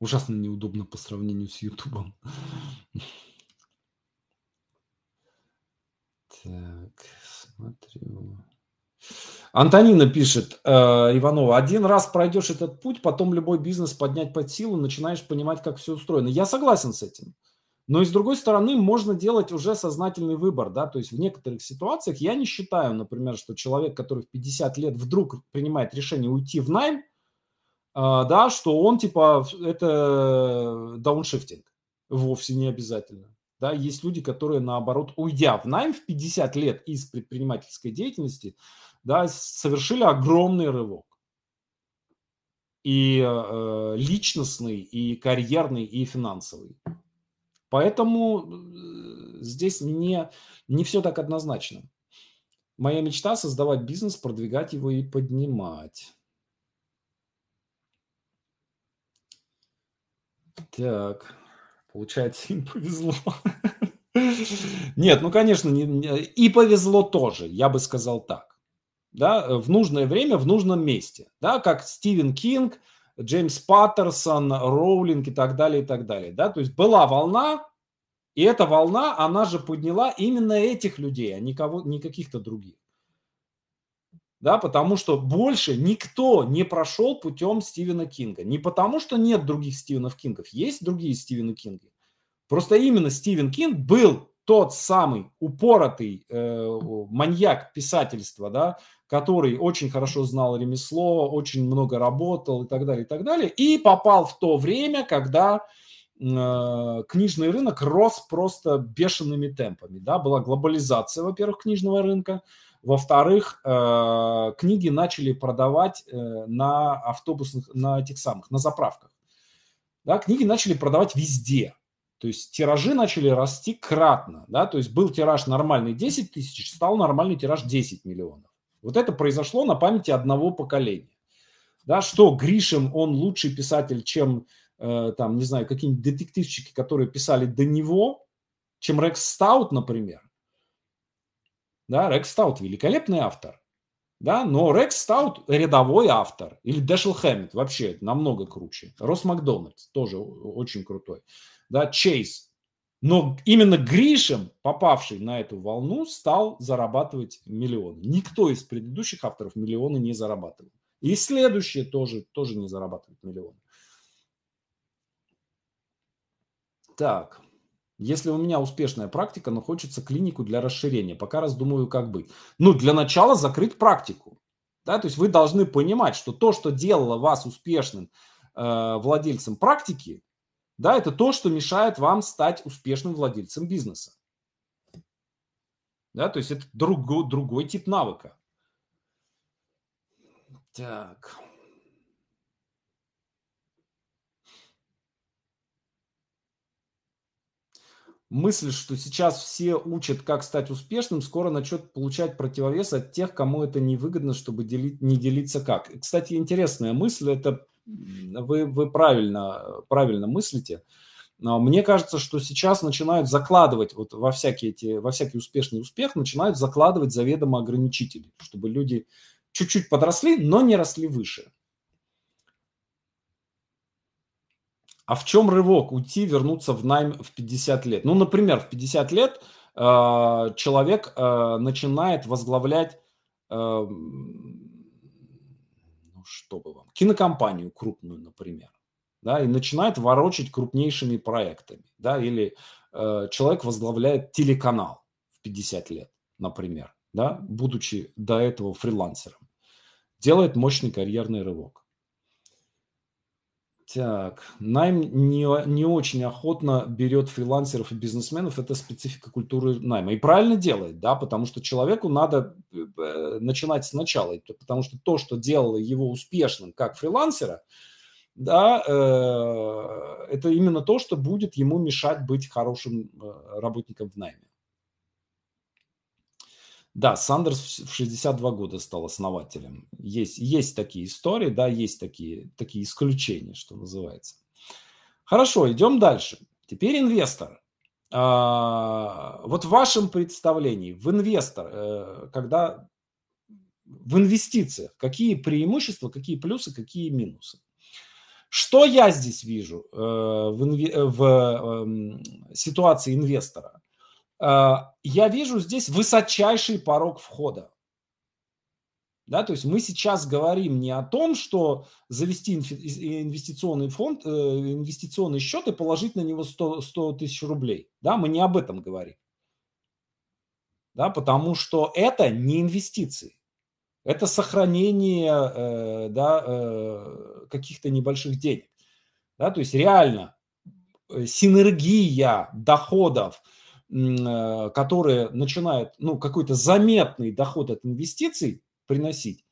Ужасно неудобно по сравнению с Ютубом. Так, смотрю. Антонина пишет, э, Иванова, один раз пройдешь этот путь, потом любой бизнес поднять под силу, начинаешь понимать, как все устроено. Я согласен с этим. Но и с другой стороны, можно делать уже сознательный выбор, да, то есть в некоторых ситуациях я не считаю, например, что человек, который в 50 лет вдруг принимает решение уйти в найм, э, да, что он типа это дауншифтинг. Вовсе не обязательно. Да, есть люди, которые, наоборот, уйдя в найм в 50 лет из предпринимательской деятельности, да, совершили огромный рывок. И э, личностный, и карьерный, и финансовый. Поэтому э, здесь не, не все так однозначно. Моя мечта – создавать бизнес, продвигать его и поднимать. Так, получается, им повезло. Нет, ну, конечно, не, не, и повезло тоже, я бы сказал так да, э, в нужное время, в нужном месте, да, как Стивен Кинг, Джеймс Паттерсон, Роулинг и так далее, и так далее, да, то есть была волна, и эта волна, она же подняла именно этих людей, а никого, не каких-то других. Да, потому что больше никто не прошел путем Стивена Кинга. Не потому, что нет других Стивенов Кингов, есть другие Стивены Кинги. Просто именно Стивен Кинг был тот самый упоротый э, маньяк писательства, да, который очень хорошо знал ремесло, очень много работал и так далее, и так далее, и попал в то время, когда э, книжный рынок рос просто бешеными темпами, да, была глобализация, во-первых, книжного рынка, во-вторых, э, книги начали продавать э, на автобусных, на этих самых, на заправках, да, книги начали продавать везде, то есть тиражи начали расти кратно, да, то есть был тираж нормальный 10 тысяч, стал нормальный тираж 10 миллионов. Вот это произошло на памяти одного поколения. Да, что Гришин, он лучший писатель, чем, э, там, не знаю, какие-нибудь детективчики, которые писали до него, чем Рекс Стаут, например. Да, Рекс Стаут великолепный автор, да, но Рекс Стаут рядовой автор. Или Дэшел Хэммит, вообще намного круче. Росс Макдональдс тоже очень крутой да, Чейз. Но именно Гришем, попавший на эту волну, стал зарабатывать миллионы. Никто из предыдущих авторов миллионы не зарабатывал. И следующие тоже, тоже не зарабатывают миллионы. Так, если у меня успешная практика, но хочется клинику для расширения, пока раздумываю, как быть. Ну, для начала закрыть практику. Да, то есть вы должны понимать, что то, что делало вас успешным э, владельцем практики, да, это то, что мешает вам стать успешным владельцем бизнеса. Да, то есть это другой, другой тип навыка. Так. Мысль, что сейчас все учат, как стать успешным, скоро начнет получать противовес от тех, кому это невыгодно, чтобы делить, не делиться как. Кстати, интересная мысль, это вы, вы правильно, правильно мыслите. Но мне кажется, что сейчас начинают закладывать вот во всякие эти, во всякий успешный успех начинают закладывать заведомо ограничители, чтобы люди чуть-чуть подросли, но не росли выше. А в чем рывок уйти, вернуться в найм в 50 лет? Ну, например, в 50 лет э, человек э, начинает возглавлять э, чтобы вам, кинокомпанию крупную, например, да, и начинает ворочать крупнейшими проектами, да, или э, человек возглавляет телеканал в 50 лет, например, да, будучи до этого фрилансером, делает мощный карьерный рывок. Так, найм не, не очень охотно берет фрилансеров и бизнесменов. Это специфика культуры найма. И правильно делает, да, потому что человеку надо э, начинать сначала. Потому что то, что делало его успешным как фрилансера, да, э, это именно то, что будет ему мешать быть хорошим э, работником в найме. Да, Сандерс в 62 года стал основателем. Есть, есть такие истории, да, есть такие, такие исключения, что называется. Хорошо, идем дальше. Теперь инвестор. А, вот в вашем представлении, в инвестор, э, когда в инвестициях, какие преимущества, какие плюсы, какие минусы? Что я здесь вижу э, в, инве- в эм, ситуации инвестора? А, я вижу здесь высочайший порог входа. Да, то есть мы сейчас говорим не о том, что завести инвестиционный фонд, э, инвестиционный счет и положить на него 100, 100 тысяч рублей. Да, мы не об этом говорим. Да, потому что это не инвестиции. Это сохранение э, да, э, каких-то небольших денег. Да, то есть реально синергия доходов – Э, которая начинает, ну, какой-то заметный доход от инвестиций приносить,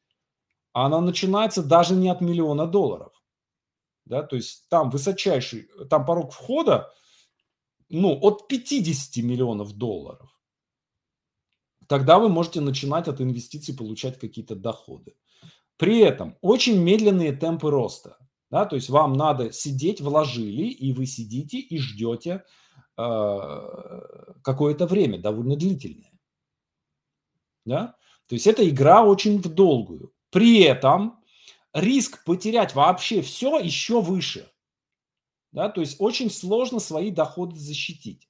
а она начинается даже не от миллиона долларов. Да, то есть там высочайший, там порог входа ну, от 50 миллионов долларов. Тогда вы можете начинать от инвестиций получать какие-то доходы. При этом очень медленные темпы роста. Да, то есть вам надо сидеть, вложили, и вы сидите и ждете, а, какое-то время, довольно длительное. Да? То есть это игра очень в долгую. При этом риск потерять вообще все еще выше. Да? То есть очень сложно свои доходы защитить.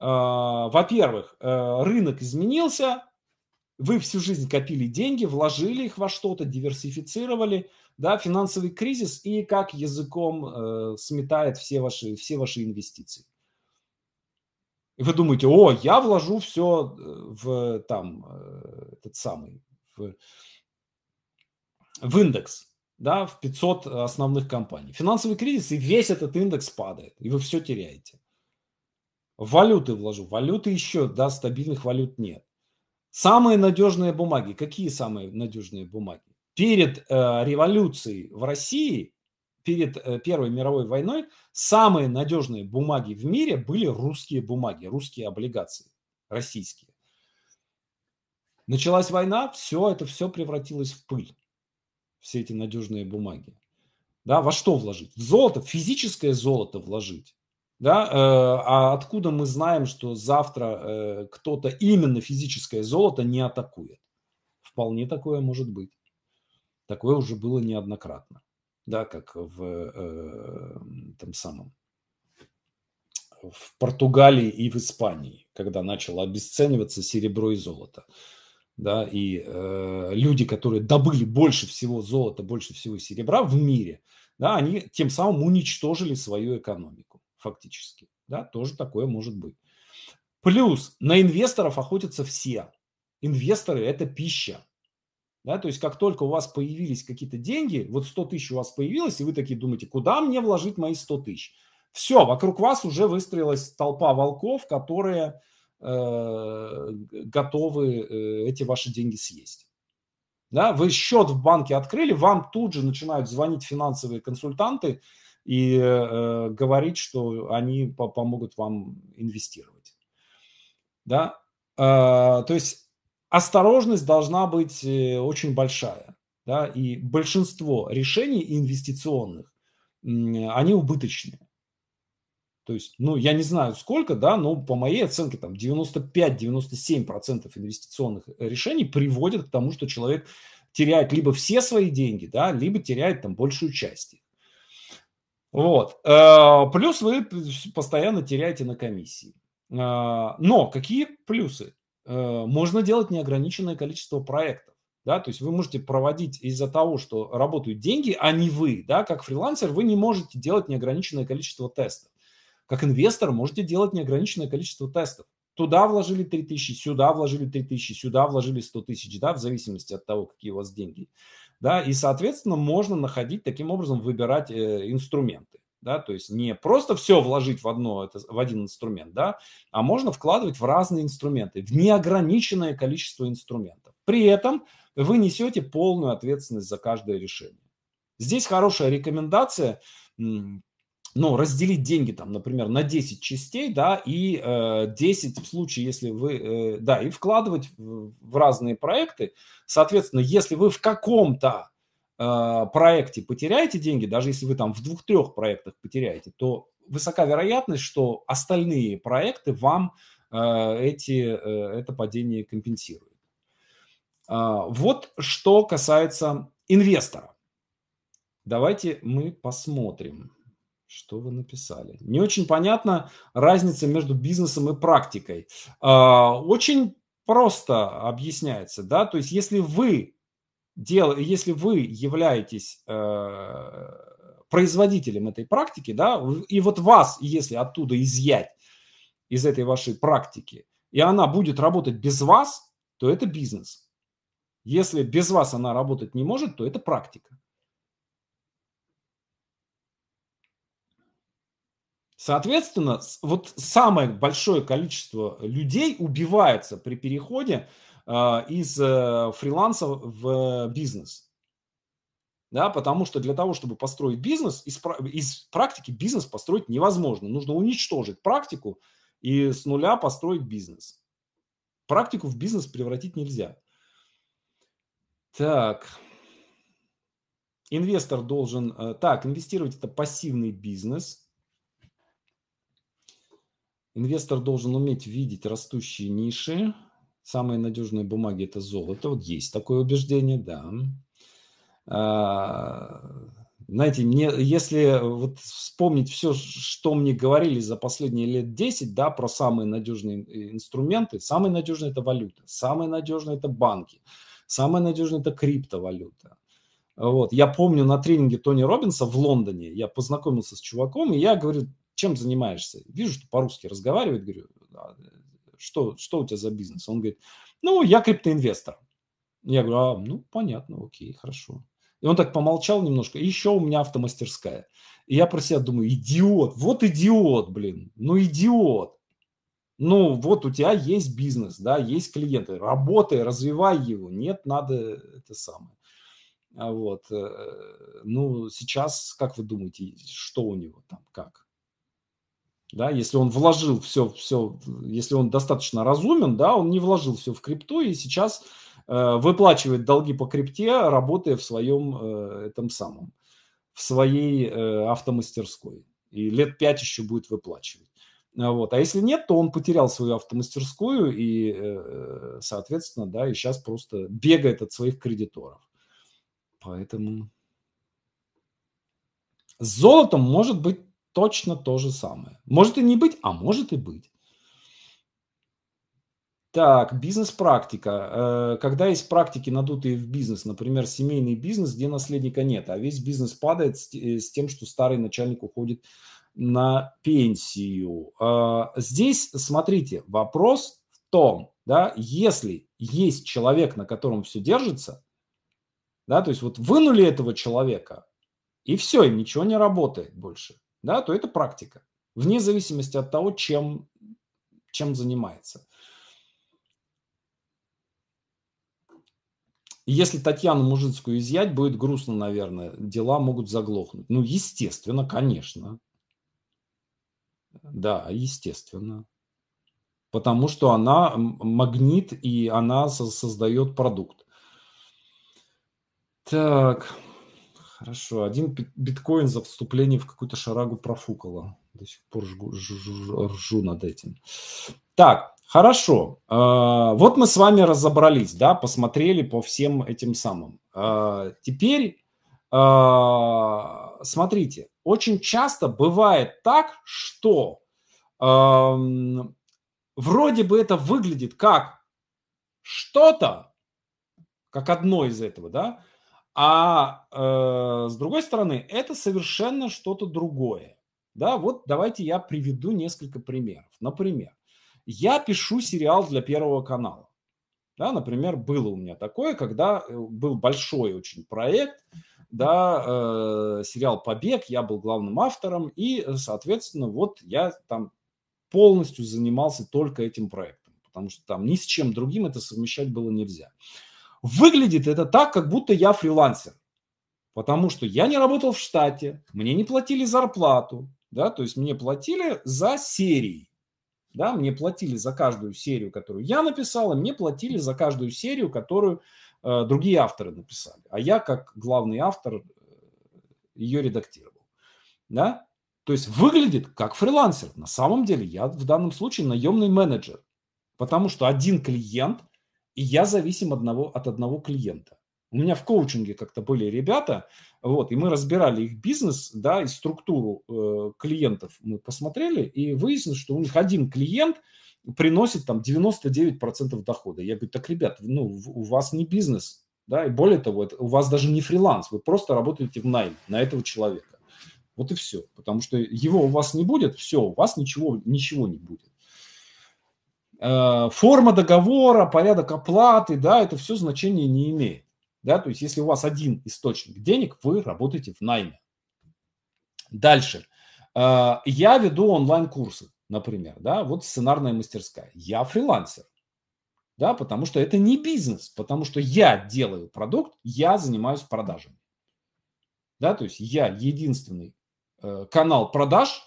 А, во-первых, э, рынок изменился, вы всю жизнь копили деньги, вложили их во что-то, диверсифицировали, да, финансовый кризис и как языком э, сметает все ваши, все ваши инвестиции. И вы думаете, о, я вложу все э, в э, там, э, этот самый, в, в индекс, да, в 500 основных компаний. Финансовый кризис, и весь этот индекс падает, и вы все теряете. Валюты вложу, валюты еще, да, стабильных валют нет. Самые надежные бумаги, какие самые надежные бумаги? Перед э, революцией в России перед э, Первой мировой войной самые надежные бумаги в мире были русские бумаги, русские облигации, российские. Началась война, все это все превратилось в пыль, все эти надежные бумаги. Да, во что вложить? В золото, в физическое золото вложить. Да, э, а откуда мы знаем, что завтра э, кто-то именно физическое золото не атакует? Вполне такое может быть. Такое уже было неоднократно да, как в э, там самом в Португалии и в Испании, когда начало обесцениваться серебро и золото. Да, и э, люди, которые добыли больше всего золота, больше всего серебра в мире, да, они тем самым уничтожили свою экономику фактически. Да, тоже такое может быть. Плюс на инвесторов охотятся все. Инвесторы – это пища. Да, то есть как только у вас появились какие-то деньги, вот 100 тысяч у вас появилось, и вы такие думаете, куда мне вложить мои 100 тысяч? Все, вокруг вас уже выстроилась толпа волков, которые э, готовы э, эти ваши деньги съесть. Да, вы счет в банке открыли, вам тут же начинают звонить финансовые консультанты и э, говорить, что они по помогут вам инвестировать. Да? Э, то есть осторожность должна быть э, очень большая. Да, и большинство решений инвестиционных, они убыточные. То есть, ну, я не знаю сколько, да, но по моей оценке там 95-97% инвестиционных э, решений приводят к тому, что человек теряет либо все свои деньги, да, либо теряет там большую часть. Вот. Э, плюс вы постоянно теряете на комиссии. Но какие плюсы? Э, можно делать неограниченное количество проектов. Да, то есть вы можете проводить из-за того, что работают деньги, а не вы, да, как фрилансер, вы не можете делать неограниченное количество тестов. Как инвестор можете делать неограниченное количество тестов. Туда вложили 3000, сюда вложили 3000, сюда вложили 100 тысяч, да, в зависимости от того, какие у вас деньги. Да, и, соответственно, можно находить, таким образом выбирать э, инструменты да, то есть не просто все вложить в одно, это, в один инструмент, да, а можно вкладывать в разные инструменты, в неограниченное количество инструментов. При этом вы несете полную ответственность за каждое решение. Здесь хорошая рекомендация, ну, разделить деньги там, например, на 10 частей, да, и э, 10 в случае, если вы, э, да, и вкладывать в, в разные проекты. Соответственно, если вы в каком-то Э, проекте потеряете деньги, даже если вы там в двух-трех проектах потеряете, то высока вероятность, что остальные проекты вам э, эти, э, это падение компенсируют. А, вот что касается инвестора. Давайте мы посмотрим, что вы написали. Не очень понятна разница между бизнесом и практикой. А, очень просто объясняется, да, то есть если вы дел, если вы являетесь э, производителем этой практики, да, и вот вас, если оттуда изъять из этой вашей практики, и она будет работать без вас, то это бизнес. Если без вас она работать не может, то это практика. Соответственно, вот самое большое количество людей убивается при переходе а, из э, фриланса в бизнес. Да, потому что для того, чтобы построить бизнес, из, из практики бизнес построить невозможно. Нужно уничтожить практику и с нуля построить бизнес. Практику в бизнес превратить нельзя. Так. Инвестор должен... Э, так, инвестировать – это пассивный бизнес. Инвестор должен уметь видеть растущие ниши самые надежные бумаги – это золото. Вот есть такое убеждение, да. А, знаете, мне, если вот вспомнить все, что мне говорили за последние лет 10, да, про самые надежные э, инструменты, самые надежные – это валюта, самые надежные – это банки, самые надежные – это криптовалюта. Вот. Я помню на тренинге Тони Робинса в Лондоне, я познакомился с чуваком, и я говорю, чем занимаешься? Вижу, что по-русски разговаривает, говорю, «А, что, что у тебя за бизнес? Он говорит, ну, я криптоинвестор. Я говорю, а, ну, понятно, окей, хорошо. И он так помолчал немножко. еще у меня автомастерская. И я про себя думаю, идиот, вот идиот, блин, ну идиот. Ну, вот у тебя есть бизнес, да, есть клиенты, работай, развивай его. Нет, надо это самое. А вот. Э, ну, сейчас, как вы думаете, что у него там, как? да, если он вложил все, все, если он достаточно разумен, да, он не вложил все в крипту и сейчас э, выплачивает долги по крипте, работая в своем э, этом самом, в своей э, автомастерской. И лет пять еще будет выплачивать. Э, вот. А если нет, то он потерял свою автомастерскую и, э, соответственно, да, и сейчас просто бегает от своих кредиторов. Поэтому с золотом может быть точно то же самое. Может и не быть, а может и быть. Так, бизнес-практика. Э, когда есть практики, надутые в бизнес, например, семейный бизнес, где наследника нет, а весь бизнес падает с э, тем, что старый начальник уходит на пенсию. Э, здесь, смотрите, вопрос в том, да, если есть человек, на котором все держится, да, то есть вот вынули этого человека, и все, и ничего не работает больше да, то это практика, вне зависимости от того, чем, чем занимается. если Татьяну Мужицкую изъять, будет грустно, наверное, дела могут заглохнуть. Ну, естественно, конечно. Да, естественно. Потому что она магнит и она создает продукт. Так. Хорошо. Один биткоин за вступление в какую-то шарагу профукало. До сих пор жгу, ржу над этим. Так, хорошо. А, вот мы с вами разобрались, да, посмотрели по всем этим самым. А, теперь а, смотрите, очень часто бывает так, что вроде бы это выглядит как что-то, как одно из этого, да, а э, с другой стороны, это совершенно что-то другое. Да, вот давайте я приведу несколько примеров. Например, я пишу сериал для Первого канала. Да, например, было у меня такое, когда э, был большой очень проект, да, э, сериал «Побег», я был главным автором, и, э, соответственно, вот я там полностью занимался только этим проектом, потому что там ни с чем другим это совмещать было нельзя. Выглядит это так, как будто я фрилансер. Потому что я не работал в штате, мне не платили зарплату, да, то есть мне платили за серии, да, мне платили за каждую серию, которую я написал, и мне платили за каждую серию, которую э, другие авторы написали, а я как главный автор э, ее редактировал, да, то есть выглядит как фрилансер, на самом деле я в данном случае наемный менеджер, потому что один клиент – и я зависим одного, от одного клиента. У меня в коучинге как-то были ребята, вот, и мы разбирали их бизнес, да, и структуру э, клиентов мы посмотрели, и выяснилось, что у них один клиент приносит там 99% дохода. Я говорю, так, ребят, ну, у вас не бизнес, да, и более того, это, у вас даже не фриланс, вы просто работаете в найм на этого человека. Вот и все, потому что его у вас не будет, все, у вас ничего, ничего не будет. Э, форма договора, порядок оплаты, да, это все значение не имеет. Да, то есть если у вас один источник денег, вы работаете в найме. Дальше. Э, я веду онлайн-курсы, например, да, вот сценарная мастерская. Я фрилансер, да, потому что это не бизнес, потому что я делаю продукт, я занимаюсь продажами. Да, то есть я единственный э, канал продаж,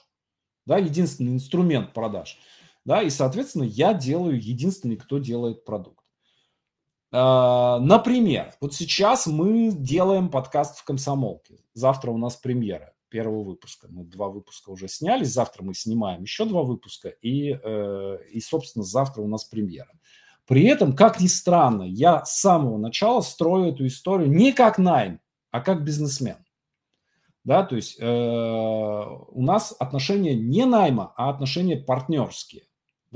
да, единственный инструмент продаж – да, и, соответственно, я делаю единственный, кто делает продукт. А, например, вот сейчас мы делаем подкаст в «Комсомолке». Завтра у нас премьера первого выпуска. Мы два выпуска уже сняли, завтра мы снимаем еще два выпуска, и, э, и собственно, завтра у нас премьера. При этом, как ни странно, я с самого начала строю эту историю не как найм, а как бизнесмен. Да, то есть э, у нас отношения не найма, а отношения партнерские.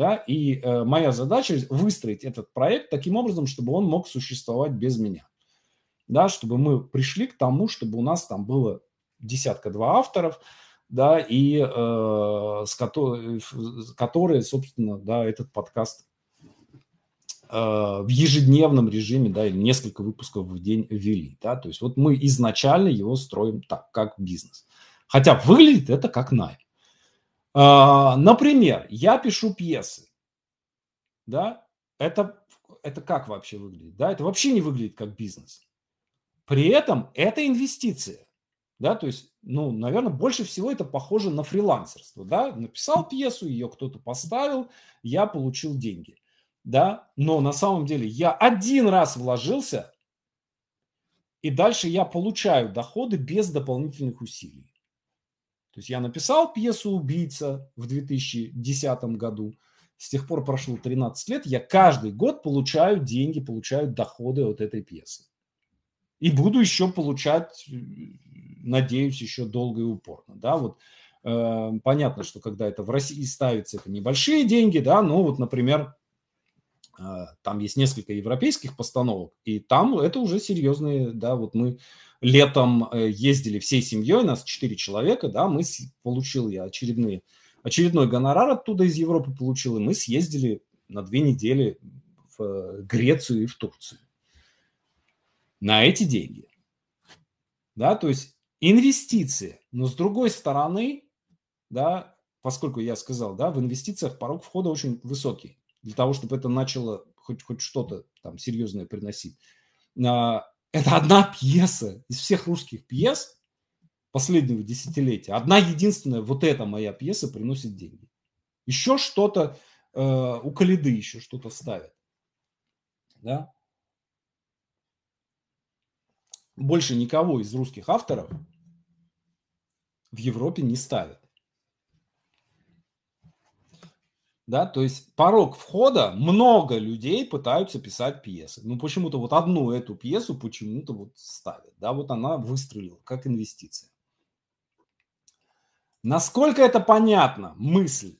Да? И э, моя задача выстроить этот проект таким образом, чтобы он мог существовать без меня. Да? Чтобы мы пришли к тому, чтобы у нас там было десятка-два авторов, да, и э, с которой, которые, собственно, да, этот подкаст э, в ежедневном режиме, да, или несколько выпусков в день вели, да, то есть вот мы изначально его строим так, как бизнес. Хотя выглядит это как найм. А, например, я пишу пьесы, да, это, это как вообще выглядит, да, это вообще не выглядит как бизнес. При этом это инвестиция, да, то есть, ну, наверное, больше всего это похоже на фрилансерство, да, написал пьесу, ее кто-то поставил, я получил деньги, да, но на самом деле я один раз вложился, и дальше я получаю доходы без дополнительных усилий. То есть я написал пьесу «Убийца» в 2010 году. С тех пор прошло 13 лет. Я каждый год получаю деньги, получаю доходы от этой пьесы. И буду еще получать, э, надеюсь, еще долго и упорно. Да, вот э, понятно, что когда это в России ставится, это небольшие деньги, да, Ну вот, например, а, там есть несколько европейских постановок, и там это уже серьезные, да, вот мы летом э, ездили всей семьей, нас четыре человека, да, мы получил я очередные, очередной гонорар оттуда из Европы получил, и мы съездили на две недели в э, Грецию и в Турцию. На эти деньги. Да, то есть инвестиции. Но с другой стороны, да, поскольку я сказал, да, в инвестициях порог входа очень высокий для того, чтобы это начало хоть, хоть что-то там серьезное приносить. А, это одна пьеса из всех русских пьес последнего десятилетия. Одна единственная, вот эта моя пьеса приносит деньги. Еще что-то э, у Калиды еще что-то ставят. Да? Больше никого из русских авторов в Европе не ставят. да, то есть порог входа, много людей пытаются писать пьесы. Ну, почему-то вот одну эту пьесу почему-то вот ставят, да, вот она выстрелила как инвестиция. Насколько это понятно, мысль,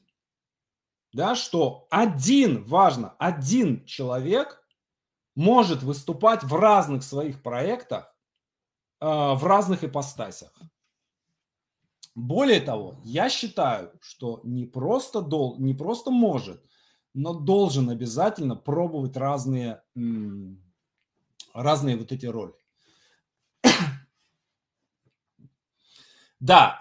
да, что один, важно, один человек может выступать в разных своих проектах, э, в разных ипостасях. Более того, я считаю, что не просто, дол, не просто может, но должен обязательно пробовать разные, разные вот эти роли. Да,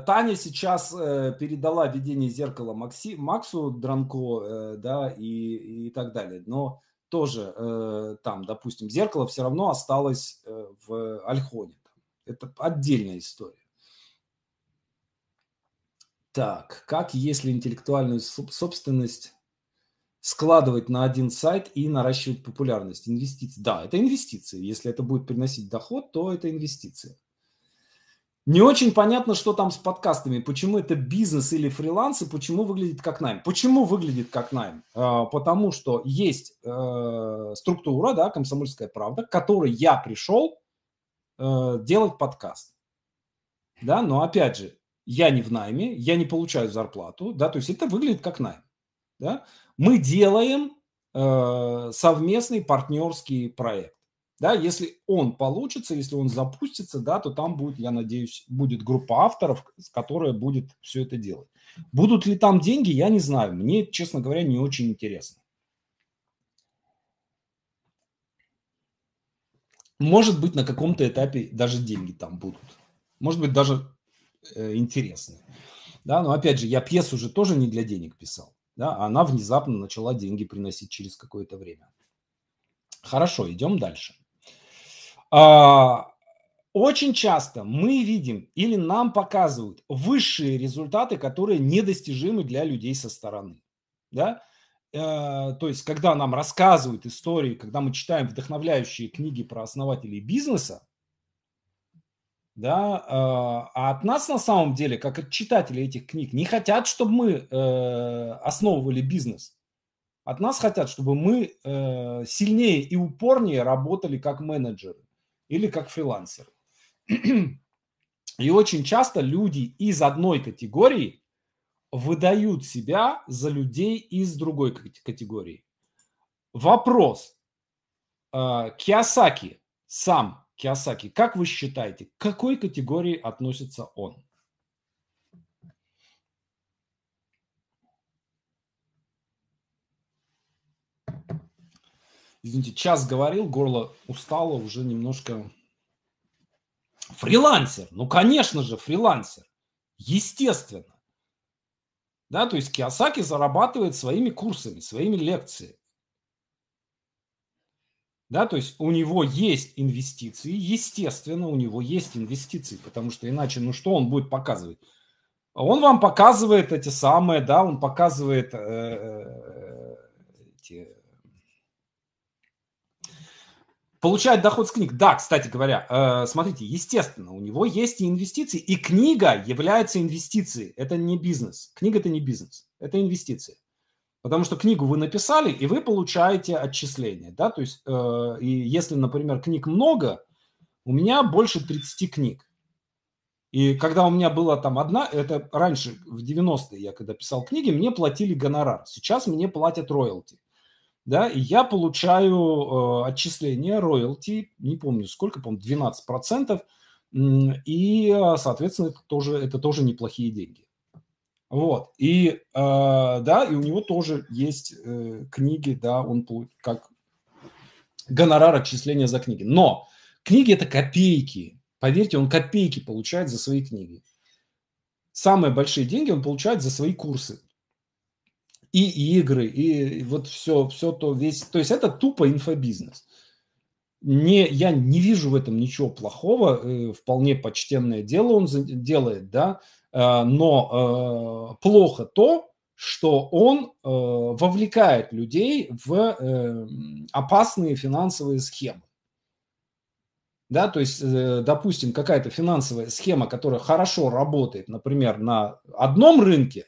э, Таня сейчас э, передала ведение зеркала Макси, Максу Дранко, э, да, и, и так далее. Но тоже там, допустим, зеркало все равно осталось в Альхоне. Это отдельная история. Так, как если интеллектуальную собственность складывать на один сайт и наращивать популярность? Инвестиции. Да, это инвестиции. Если это будет приносить доход, то это инвестиции. Не очень понятно, что там с подкастами. Почему это бизнес или фриланс и почему выглядит как найм? Почему выглядит как найм? А, потому что есть э, структура, да, комсомольская правда, к которой я пришел э, делать подкаст. Да, но опять же, я не в найме, я не получаю зарплату, да, то есть это выглядит как найм, да. Мы делаем э, совместный партнерский проект, да, если он получится, если он запустится, да, то там будет, я надеюсь, будет группа авторов, которая будет все это делать. Будут ли там деньги, я не знаю, мне, честно говоря, не очень интересно. Может быть, на каком-то этапе даже деньги там будут. Может быть, даже Э, интересны. Да, но опять же, я пьесу уже тоже не для денег писал. Да, а она внезапно начала деньги приносить через какое-то время. Хорошо, идем дальше. А, очень часто мы видим или нам показывают высшие результаты, которые недостижимы для людей со стороны. Да? Э, то есть, когда нам рассказывают истории, когда мы читаем вдохновляющие книги про основателей бизнеса, да, а, а от нас на самом деле, как от читателей этих книг, не хотят, чтобы мы э, основывали бизнес. От нас хотят, чтобы мы э, сильнее и упорнее работали как менеджеры или как фрилансеры. И очень часто люди из одной категории выдают себя за людей из другой категории. Вопрос. Э, Киосаки сам Киосаки. Как вы считаете, к какой категории относится он? Извините, час говорил, горло устало, уже немножко... Фрилансер, ну, конечно же, фрилансер. Естественно. Да, то есть Киосаки зарабатывает своими курсами, своими лекциями. Да, то есть у него есть инвестиции, естественно, у него есть инвестиции, потому что иначе, ну что он будет показывать? Он вам показывает эти самые, да, он показывает э, э эти... получает доход с книг. Да, кстати говоря, э, смотрите, естественно, у него есть и инвестиции, и книга является инвестицией. Это не бизнес. Книга это не бизнес, это инвестиции. Потому что книгу вы написали, и вы получаете отчисление. Да? То есть, э, и если, например, книг много, у меня больше 30 книг. И когда у меня была там одна, это раньше, в 90-е я когда писал книги, мне платили гонорар. Сейчас мне платят роялти. Да, и я получаю э, отчисление роялти, не помню сколько, по-моему, 12%. И, э, соответственно, это тоже, это тоже неплохие деньги. Вот. И, э, да, и у него тоже есть э, книги, да, он как гонорар отчисления за книги. Но книги – это копейки. Поверьте, он копейки получает за свои книги. Самые большие деньги он получает за свои курсы. И игры, и вот все, все то, весь... То есть это тупо инфобизнес. Не, я не вижу в этом ничего плохого, э, вполне почтенное дело он делает, да, Э, но э, плохо то, что он э, вовлекает людей в опасные финансовые схемы. Да, то есть, допустим, какая-то финансовая схема, которая хорошо работает, например, на одном рынке,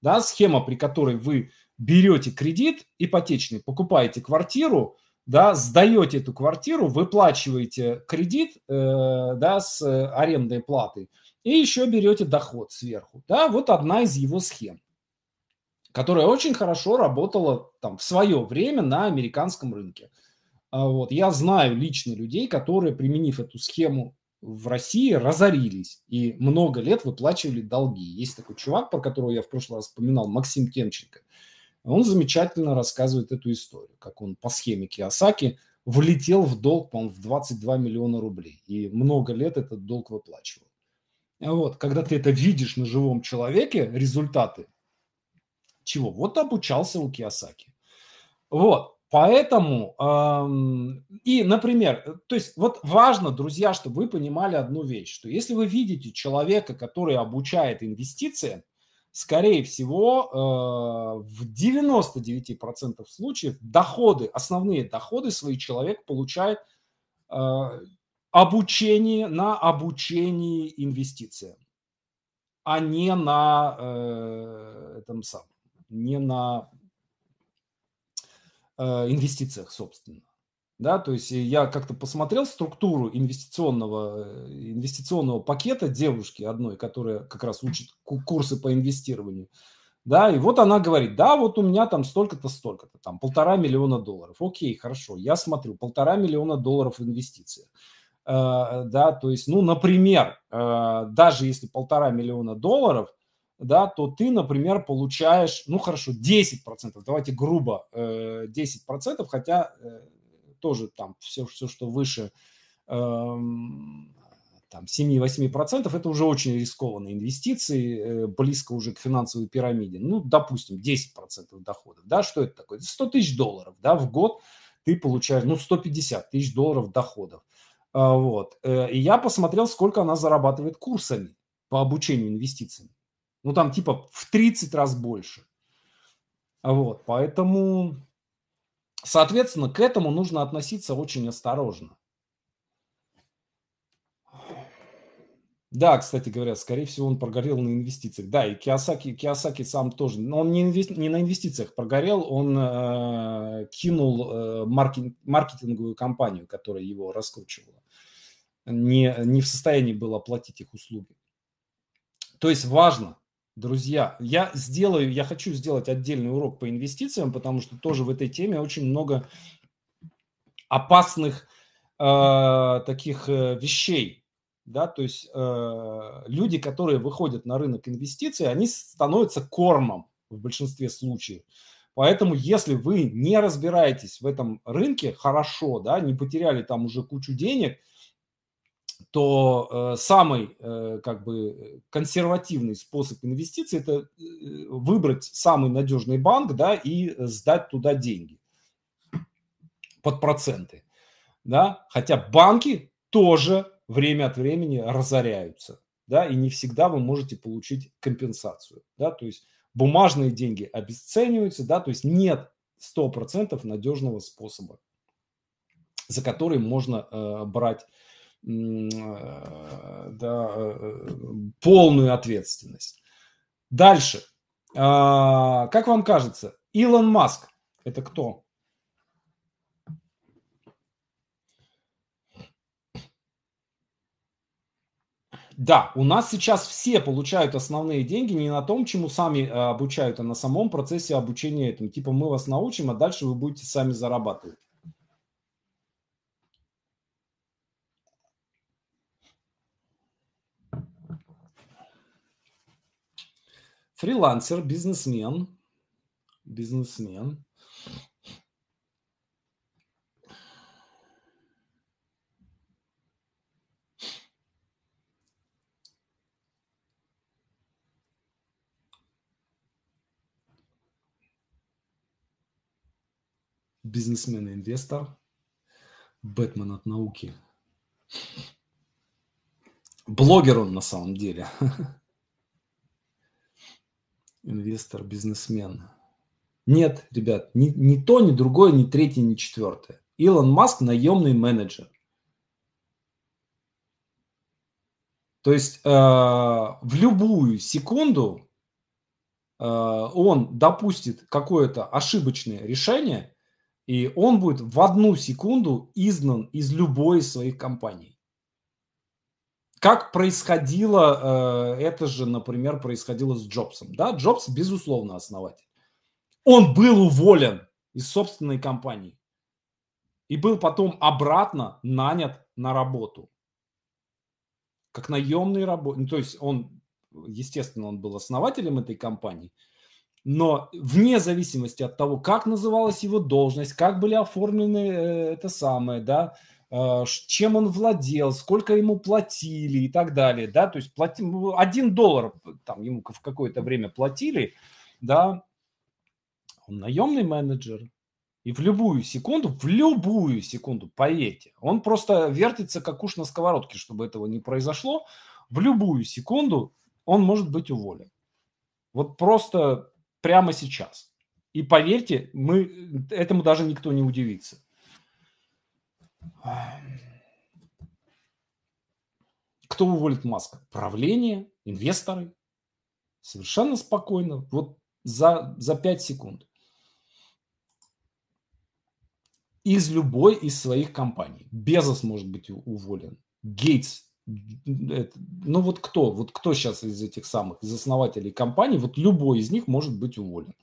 да, схема, при которой вы берете кредит ипотечный, покупаете квартиру, да, сдаете эту квартиру, выплачиваете кредит, э, да, с арендной платой – и еще берете доход сверху. Да, вот одна из его схем, которая очень хорошо работала там в свое время на американском рынке. А вот. Я знаю лично людей, которые, применив эту схему в России, разорились и много лет выплачивали долги. Есть такой чувак, про которого я в прошлый раз вспоминал, Максим Темченко. Он замечательно рассказывает эту историю, как он по схеме Киосаки влетел в долг, по-моему, в 22 миллиона рублей. И много лет этот долг выплачивал. А вот, когда ты это видишь на живом человеке, результаты чего? Вот обучался у Киосаки. Вот, поэтому, эм, и, например, то есть вот важно, друзья, чтобы вы понимали одну вещь, что если вы видите человека, который обучает инвестициям, скорее всего, э, в 99% случаев доходы, основные доходы свои человек получает э, обучение на обучении инвестициям, а не на э, этом самом, не на э, инвестициях, собственно. Да, то есть я как-то посмотрел структуру инвестиционного, э, инвестиционного пакета девушки одной, которая как раз учит курсы по инвестированию. Да, и вот она говорит, да, вот у меня там столько-то, столько-то, там полтора миллиона долларов. Окей, хорошо, я смотрю, полтора миллиона долларов в Э, да, то есть, ну, например, э, даже если полтора миллиона долларов, да, то ты, например, получаешь, ну, хорошо, 10%, давайте грубо 10%, э, хотя тоже там все, все что выше эм, там 7-8%, это уже очень рискованные инвестиции, близко уже к финансовой пирамиде. Ну, допустим, 10% доходов, да, что это такое? 100 тысяч долларов, да, в год ты получаешь, ну, 150 тысяч долларов доходов – а, вот. Э, и я посмотрел, сколько она зарабатывает курсами по обучению инвестициям. Ну, там типа в 30 раз больше. А, вот. Поэтому, соответственно, к этому нужно относиться очень осторожно. Да, кстати говоря, скорее всего, он прогорел на инвестициях. Да, и Киосаки, Киосаки сам тоже. Но он не, инвести, не на инвестициях прогорел, он э, кинул э, маркетинговую компанию, которая его раскручивала не, не в состоянии был оплатить их услуги. То есть важно, друзья, я сделаю, я хочу сделать отдельный урок по инвестициям, потому что тоже в этой теме очень много опасных э, таких э, вещей, да, то есть э, люди, которые выходят на рынок инвестиций, они становятся кормом в большинстве случаев. Поэтому, если вы не разбираетесь в этом рынке хорошо, да, не потеряли там уже кучу денег – то э, самый э, как бы консервативный способ инвестиций это э, выбрать самый надежный банк, да, и сдать туда деньги под проценты, да. Хотя банки тоже время от времени разоряются, да, и не всегда вы можете получить компенсацию, да, то есть бумажные деньги обесцениваются, да, то есть нет 100% надежного способа, за который можно э, брать Э, да, э, э, полную ответственность. Дальше. А, как вам кажется, Илон Маск – это кто? Да, у нас сейчас все получают основные деньги не на том, чему сами обучают, а на самом процессе обучения этому. Типа мы вас научим, а дальше вы будете сами зарабатывать. фрилансер, бизнесмен, бизнесмен. бизнесмен-инвестор, и Бэтмен от науки. Блогер он на самом деле. инвестор, бизнесмен. Нет, ребят, ни, ни то, ни другое, ни третье, ни четвертое. Илон Маск – наемный менеджер. То есть э, в любую секунду э, он допустит какое-то ошибочное решение, и он будет в одну секунду изгнан из любой из своих компаний как происходило, э, это же, например, происходило с Джобсом. Да, Джобс, безусловно, основатель. Он был уволен из собственной компании и был потом обратно нанят на работу. Как наемный работник. Ну, то есть он, естественно, он был основателем этой компании, но вне зависимости от того, как называлась его должность, как были оформлены э, это самое, да, а, чем он владел, сколько ему платили и так далее, да, то есть плати... Ну, один доллар э, там ему в какое-то время платили, да, он наемный менеджер, и в любую секунду, в любую секунду, поверьте, он просто вертится как уж на сковородке, чтобы этого не произошло, в любую секунду он может быть уволен. Вот просто прямо сейчас. И поверьте, мы э, этому даже никто не удивится. Кто уволит Маска? Правление, инвесторы. Совершенно спокойно. Вот за, за 5 секунд. Из любой из своих компаний. Безос может быть уволен. Гейтс. Ну вот кто? Вот кто сейчас из этих самых, из основателей компаний, вот любой из них может быть уволен.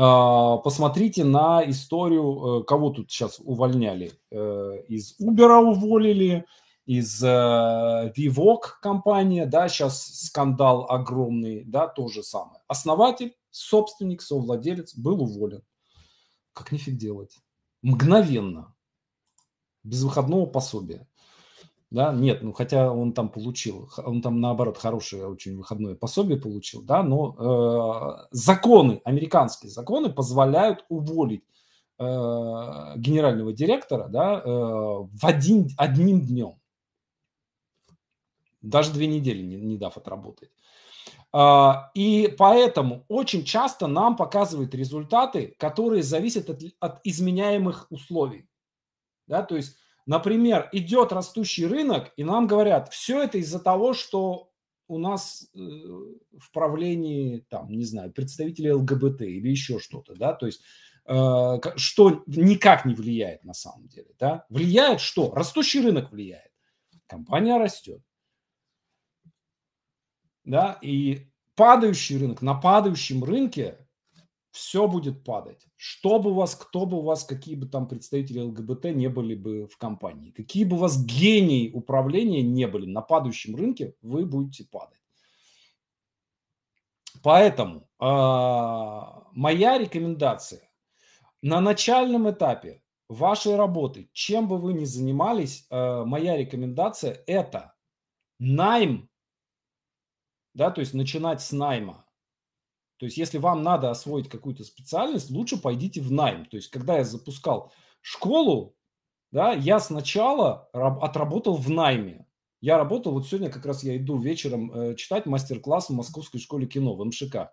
А, посмотрите на историю, э, кого тут сейчас увольняли. Э, из Uber уволили, из э, Vivoc компания, да, сейчас скандал огромный, да, то же самое. Основатель, собственник, совладелец был уволен. Как нифиг делать? Мгновенно. Без выходного пособия да, нет, ну хотя он там получил, он там наоборот хорошее очень выходное пособие получил, да, но э, законы, американские законы позволяют уволить э, генерального директора, да, э, в один, одним днем, даже две недели не, не дав отработать. А, и поэтому очень часто нам показывают результаты, которые зависят от, от изменяемых условий, да, то есть Например, идет растущий рынок, и нам говорят, все это из-за того, что у нас э, в правлении, там, не знаю, представители ЛГБТ или еще что-то, да, то есть э, что никак не влияет на самом деле, да. Влияет что? Растущий рынок влияет. Компания растет. Да, и падающий рынок, на падающем рынке все будет падать. Что бы у вас, кто бы у вас, какие бы там представители ЛГБТ не были бы в компании, какие бы у вас гении управления не были на падающем рынке, вы будете падать. Поэтому э, моя рекомендация на начальном этапе вашей работы, чем бы вы ни занимались, э, моя рекомендация это найм, да, то есть начинать с найма то есть, если вам надо освоить какую-то специальность, лучше пойдите в найм. То есть, когда я запускал школу, да, я сначала отработал в найме. Я работал, вот сегодня как раз я иду вечером э, читать мастер-класс в Московской школе кино в МШК.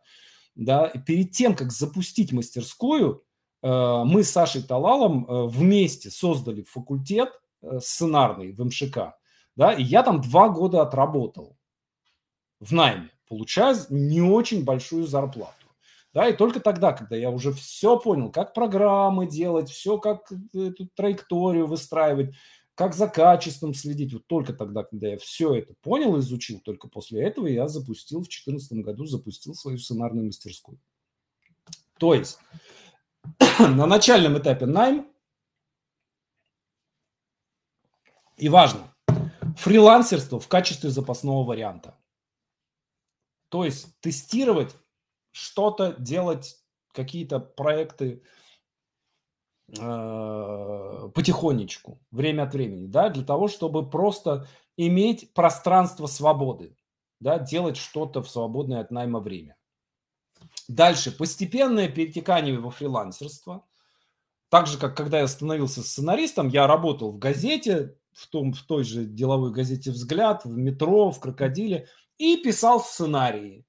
Да, и перед тем, как запустить мастерскую, э, мы с Сашей Талалом э, вместе создали факультет сценарный в МШК. Да, и я там два года отработал в найме получая не очень большую зарплату. Да, и только тогда, когда я уже все понял, как программы делать, все, как э, эту траекторию выстраивать, как за качеством следить. Вот только тогда, когда я все это понял, изучил, только после этого я запустил в 2014 году, запустил свою сценарную мастерскую. То есть на начальном этапе найм и важно, фрилансерство в качестве запасного варианта. То есть тестировать что-то, делать какие-то проекты э, потихонечку, время от времени, да, для того, чтобы просто иметь пространство свободы, да, делать что-то в свободное от найма время. Дальше, постепенное перетекание во фрилансерство. Так же, как когда я становился сценаристом, я работал в газете, в, том, в той же деловой газете «Взгляд», в метро, в «Крокодиле» и писал сценарии.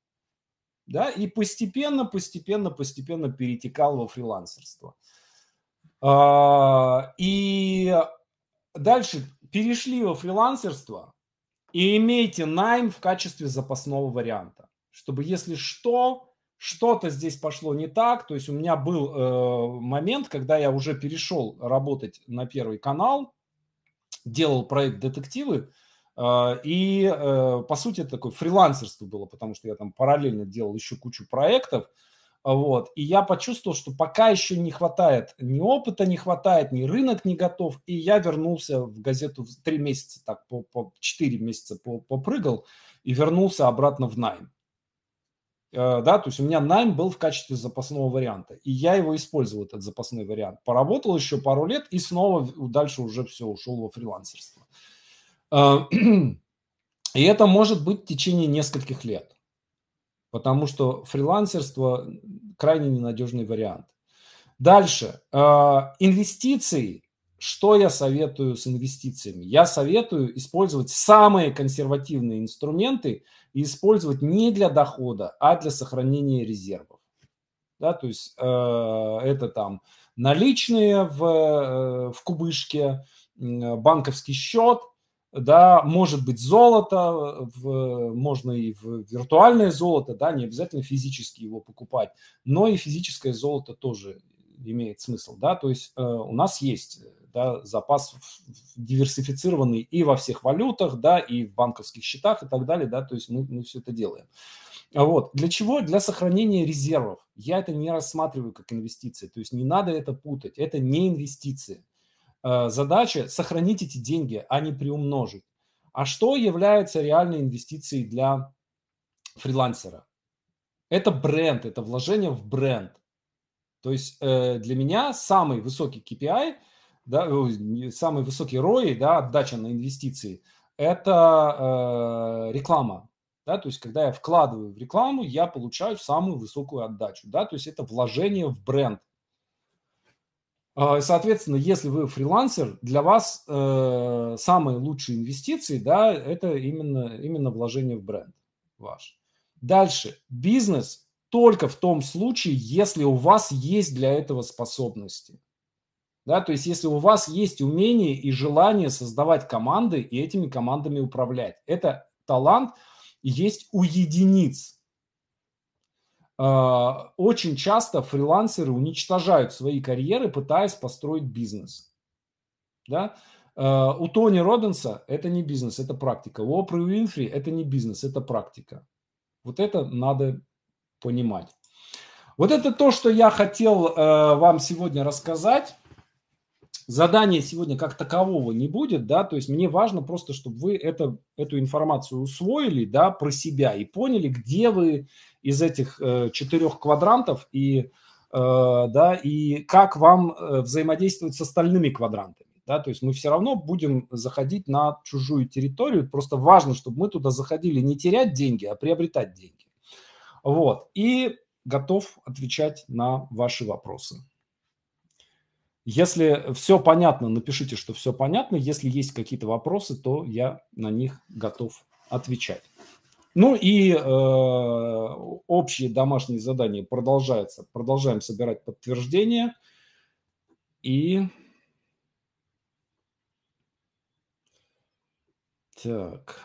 Да, и постепенно, постепенно, постепенно перетекал во фрилансерство. А, и дальше перешли во фрилансерство и имейте найм в качестве запасного варианта, чтобы если что, что-то здесь пошло не так. То есть у меня был э, момент, когда я уже перешел работать на первый канал, делал проект детективы, а, и, э, по сути, это такое фрилансерство было, потому что я там параллельно делал еще кучу проектов. Вот. И я почувствовал, что пока еще не хватает ни опыта, не хватает, ни рынок не готов. И я вернулся в газету три месяца, так, по, по 4 месяца попрыгал и вернулся обратно в найм. Э, да, то есть у меня найм был в качестве запасного варианта. И я его использовал, этот запасной вариант. Поработал еще пару лет и снова дальше уже все ушел во фрилансерство. А, и это может быть в течение нескольких лет, потому что фрилансерство крайне ненадежный вариант. Дальше. А, инвестиции. Что я советую с инвестициями? Я советую использовать самые консервативные инструменты и использовать не для дохода, а для сохранения резервов. Да, то есть э, это там наличные в, э, в кубышке, банковский счет – да, может быть золото, в, можно и в виртуальное золото, да, не обязательно физически его покупать, но и физическое золото тоже имеет смысл, да, то есть э, у нас есть да, запас диверсифицированный и во всех валютах, да, и в банковских счетах и так далее, да, то есть мы, мы все это делаем. Вот. Для чего? Для сохранения резервов. Я это не рассматриваю как инвестиции, то есть не надо это путать, это не инвестиции. Э, задача сохранить эти деньги, а не приумножить. А что является реальной инвестицией для фрилансера? Это бренд, это вложение в бренд. То есть э, для меня самый высокий KPI, да, самый высокий ROI, да, отдача на инвестиции, это э, реклама. Да, то есть когда я вкладываю в рекламу, я получаю самую высокую отдачу. Да, то есть это вложение в бренд – а, соответственно, если вы фрилансер, для вас э, самые лучшие инвестиции, да, это именно, именно вложение в бренд ваш. Дальше. Бизнес только в том случае, если у вас есть для этого способности. Да, то есть если у вас есть умение и желание создавать команды и этими командами управлять. Это талант есть у единиц. А, очень часто фрилансеры уничтожают свои карьеры, пытаясь построить бизнес. Да? А, у Тони Робинса это не бизнес, это практика. У Опры Уинфри это не бизнес, это практика. Вот это надо понимать. Вот это то, что я хотел э, вам сегодня рассказать задания сегодня как такового не будет, да, то есть мне важно просто, чтобы вы это, эту информацию усвоили, да, про себя и поняли, где вы из этих э, четырех квадрантов и, э, да, и как вам э, взаимодействовать с остальными квадрантами, да, то есть мы все равно будем заходить на чужую территорию, просто важно, чтобы мы туда заходили не терять деньги, а приобретать деньги. Вот, и готов отвечать на ваши вопросы. Если все понятно, напишите, что все понятно. Если есть какие-то вопросы, то я на них готов отвечать. Ну и э, общие домашние задания продолжаются. Продолжаем собирать подтверждения. И... Так...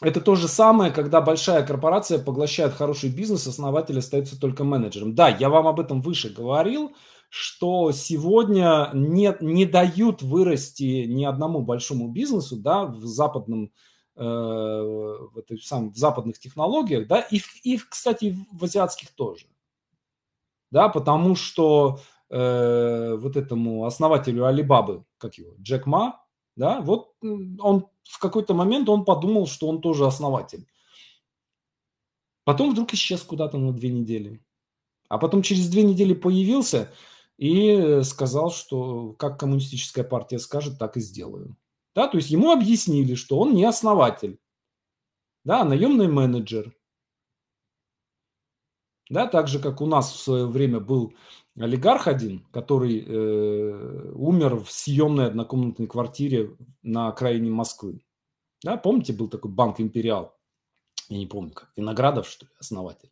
Это то же самое, когда большая корпорация поглощает хороший бизнес, основатель остается только менеджером. Да, я вам об этом выше говорил, что сегодня нет, не дают вырасти ни одному большому бизнесу да, в западном э, в, этой, сам, в западных технологиях, да, и, и, кстати, в азиатских тоже. Да, потому что э, вот этому основателю Алибабы, как его, Джек Ма, да, вот он в какой-то момент он подумал, что он тоже основатель. Потом вдруг исчез куда-то на две недели. А потом через две недели появился и э, сказал, что как коммунистическая партия скажет, так и сделаю. Да, то есть ему объяснили, что он не основатель, да, а наемный менеджер – да, так же, как у нас в свое время был олигарх один, который э, умер в съемной однокомнатной квартире на окраине Москвы. Да, помните, был такой банк «Империал»? Я не помню, как. Виноградов, что ли, основатель.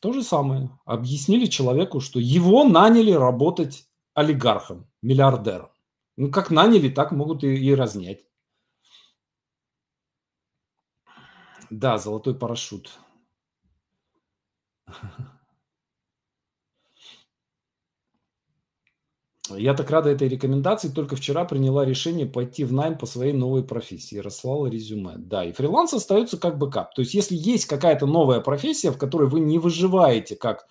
То же самое. Объяснили человеку, что его наняли работать олигархом, миллиардером. Ну, как наняли, так могут и, и разнять. Да, золотой парашют. Я так рада этой рекомендации. Только вчера приняла решение пойти в найм по своей новой профессии. Расслала резюме. Да, и фриланс остается как бэкап. То есть, если есть какая-то новая профессия, в которой вы не выживаете как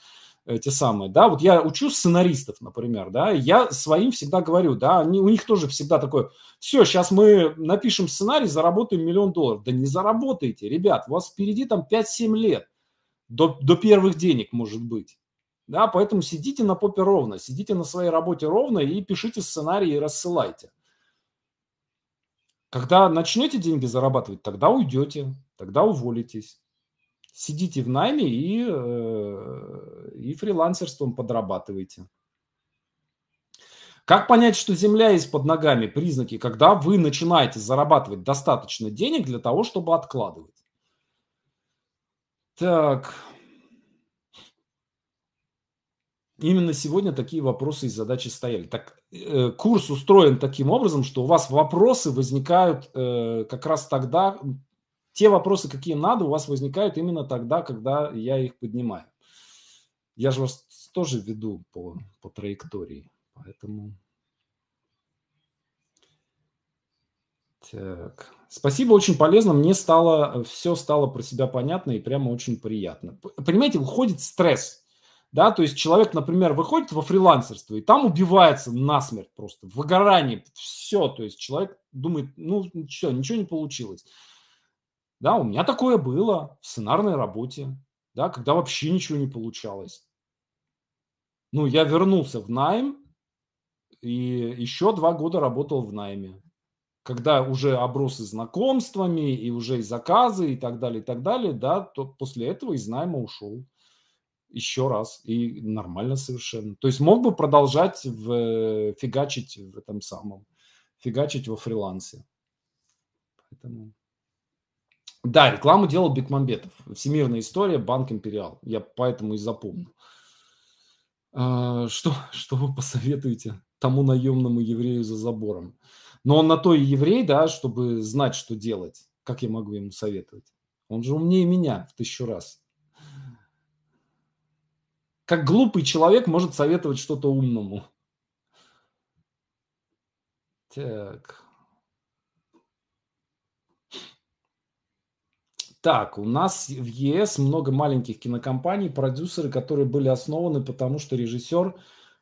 те самые, да, вот я учу сценаристов, например, да, я своим всегда говорю, да, они, у них тоже всегда такое, все, сейчас мы напишем сценарий, заработаем миллион долларов. Да не заработаете, ребят, у вас впереди там 5-7 лет до, до первых денег, может быть. Да, поэтому сидите на попе ровно, сидите на своей работе ровно и пишите сценарии и рассылайте. Когда начнете деньги зарабатывать, тогда уйдете, тогда уволитесь. Сидите в найме и, э, и фрилансерством подрабатывайте. Как понять, что земля есть под ногами? Признаки, когда вы начинаете зарабатывать достаточно денег для того, чтобы откладывать. Так. Именно сегодня такие вопросы и задачи стояли. Так, э, курс устроен таким образом, что у вас вопросы возникают э, как раз тогда, те вопросы, какие надо, у вас возникают именно тогда, когда я их поднимаю. Я же вас тоже веду по, по траектории, поэтому... Так. Спасибо, очень полезно. Мне стало, э, все стало про себя понятно и прямо очень приятно. Понимаете, уходит стресс. Да, то есть человек, например, выходит во фрилансерство и там убивается насмерть просто, в выгорании, все, то есть человек думает, ну все, ничего не получилось. Да, у меня такое было в сценарной работе, да, когда вообще ничего не получалось. Ну, я вернулся в найм и еще два года работал в найме когда уже обросы знакомствами, и уже и заказы, и так далее, и так далее, да, то после этого из найма ушел еще раз, и нормально совершенно. То есть мог бы продолжать в, э, фигачить в этом самом, фигачить во фрилансе. Поэтому... Да, рекламу делал Бекмамбетов. Всемирная история, Банк Империал. Я поэтому и запомнил. А, что, что вы посоветуете тому наемному еврею за забором? Но он на то и еврей, да, чтобы знать, что делать. Как я могу ему советовать? Он же умнее меня в тысячу раз. Как глупый человек может советовать что-то умному? Так. Так, у нас в ЕС много маленьких кинокомпаний, продюсеры, которые были основаны потому, что режиссер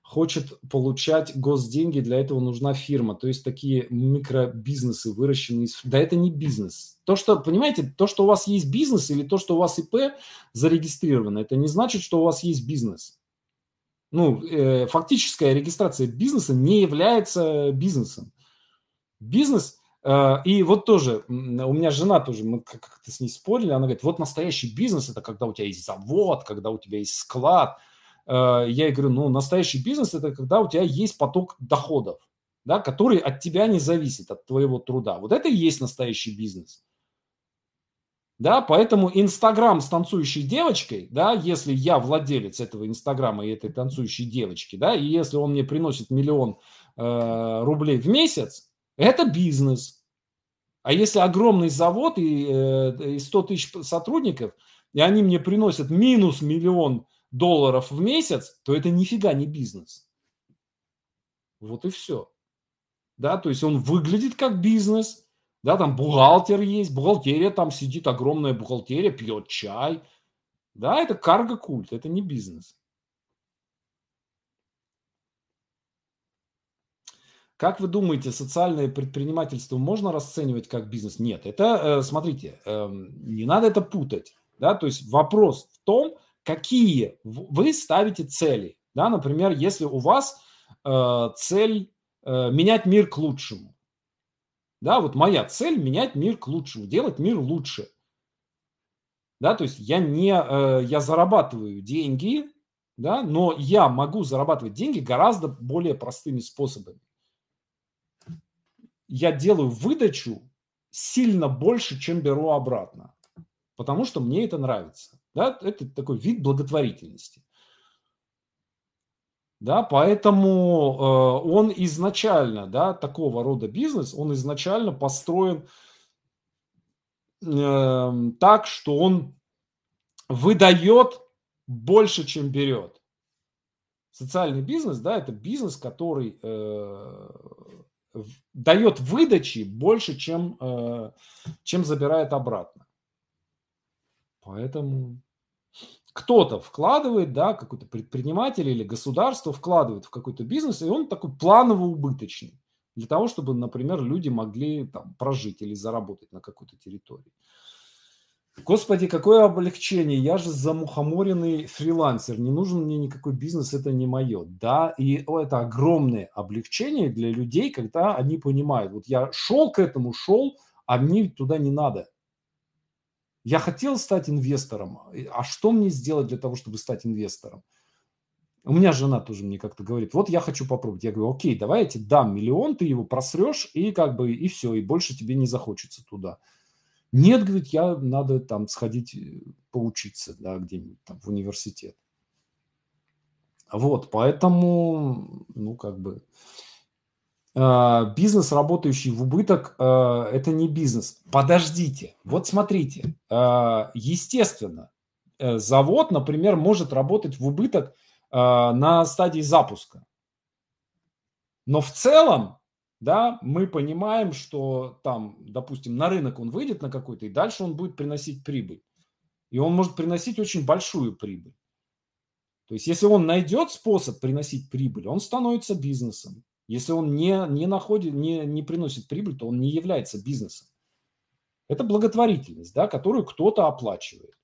хочет получать госденьги, для этого нужна фирма. То есть такие микробизнесы выращенные. Да это не бизнес. То, что, понимаете, то, что у вас есть бизнес или то, что у вас ИП зарегистрировано, это не значит, что у вас есть бизнес. Ну, э, фактическая регистрация бизнеса не является бизнесом. Бизнес э, – и вот тоже, у меня жена тоже, мы как-то с ней спорили, она говорит, вот настоящий бизнес – это когда у тебя есть завод, когда у тебя есть склад – Э, я говорю, ну, настоящий бизнес – это когда у тебя есть поток доходов, да, который от тебя не зависит, от твоего труда. Вот это и есть настоящий бизнес. Да, поэтому Инстаграм с танцующей девочкой, да, если я владелец этого Инстаграма и этой танцующей девочки, да, и если он мне приносит миллион э, рублей в месяц, это бизнес. А если огромный завод и, э, и 100 тысяч сотрудников, и они мне приносят минус миллион рублей, долларов в месяц, то это нифига не бизнес. Вот и все. Да, то есть он выглядит как бизнес, да, там бухгалтер есть, бухгалтерия, там сидит огромная бухгалтерия, пьет чай. Да, это карго-культ, это не бизнес. Как вы думаете, социальное предпринимательство можно расценивать как бизнес? Нет, это, э, смотрите, эм, не надо это путать. Да? То есть вопрос в том, какие вы ставите цели. Да, например, если у вас э, цель э, менять мир к лучшему. Да, вот моя цель менять мир к лучшему, делать мир лучше. Да, то есть я не, э, я зарабатываю деньги, да, но я могу зарабатывать деньги гораздо более простыми способами. Я делаю выдачу сильно больше, чем беру обратно, потому что мне это нравится. Да? Это такой вид благотворительности. Да, поэтому э, он изначально, да, такого рода бизнес, он изначально построен э, так, что он выдает больше, чем берет. Социальный бизнес, да, это бизнес, который э, дает выдачи больше, чем, э, чем забирает обратно. Поэтому кто-то вкладывает, да, какой-то предприниматель или государство вкладывает в какой-то бизнес, и он такой планово убыточный для того, чтобы, например, люди могли там прожить или заработать на какой-то территории. Господи, какое облегчение, я же замухоморенный фрилансер, не нужен мне никакой бизнес, это не мое. Да, и это огромное облегчение для людей, когда они понимают, вот я шел к этому, шел, а мне туда не надо. Я хотел стать инвестором, а что мне сделать для того, чтобы стать инвестором? У меня жена тоже мне как-то говорит, вот я хочу попробовать. Я говорю, окей, давай я тебе дам миллион, ты его просрешь, и как бы, и все, и больше тебе не захочется туда. Нет, говорит, я надо там сходить э, поучиться, да, где-нибудь там в университет. Вот, поэтому, ну, как бы, Э, бизнес, работающий в убыток, э, это не бизнес. Подождите, вот смотрите, э, естественно, завод, например, может работать в убыток на стадии запуска. Но в целом, да, мы понимаем, что там, допустим, на рынок он выйдет на какой-то, и дальше он будет приносить прибыль. И он может приносить очень большую прибыль. То есть, если он найдет способ приносить прибыль, он становится бизнесом. Если он не, не находит, не, не приносит прибыль, то он не является бизнесом. Это благотворительность, да, которую кто-то оплачивает.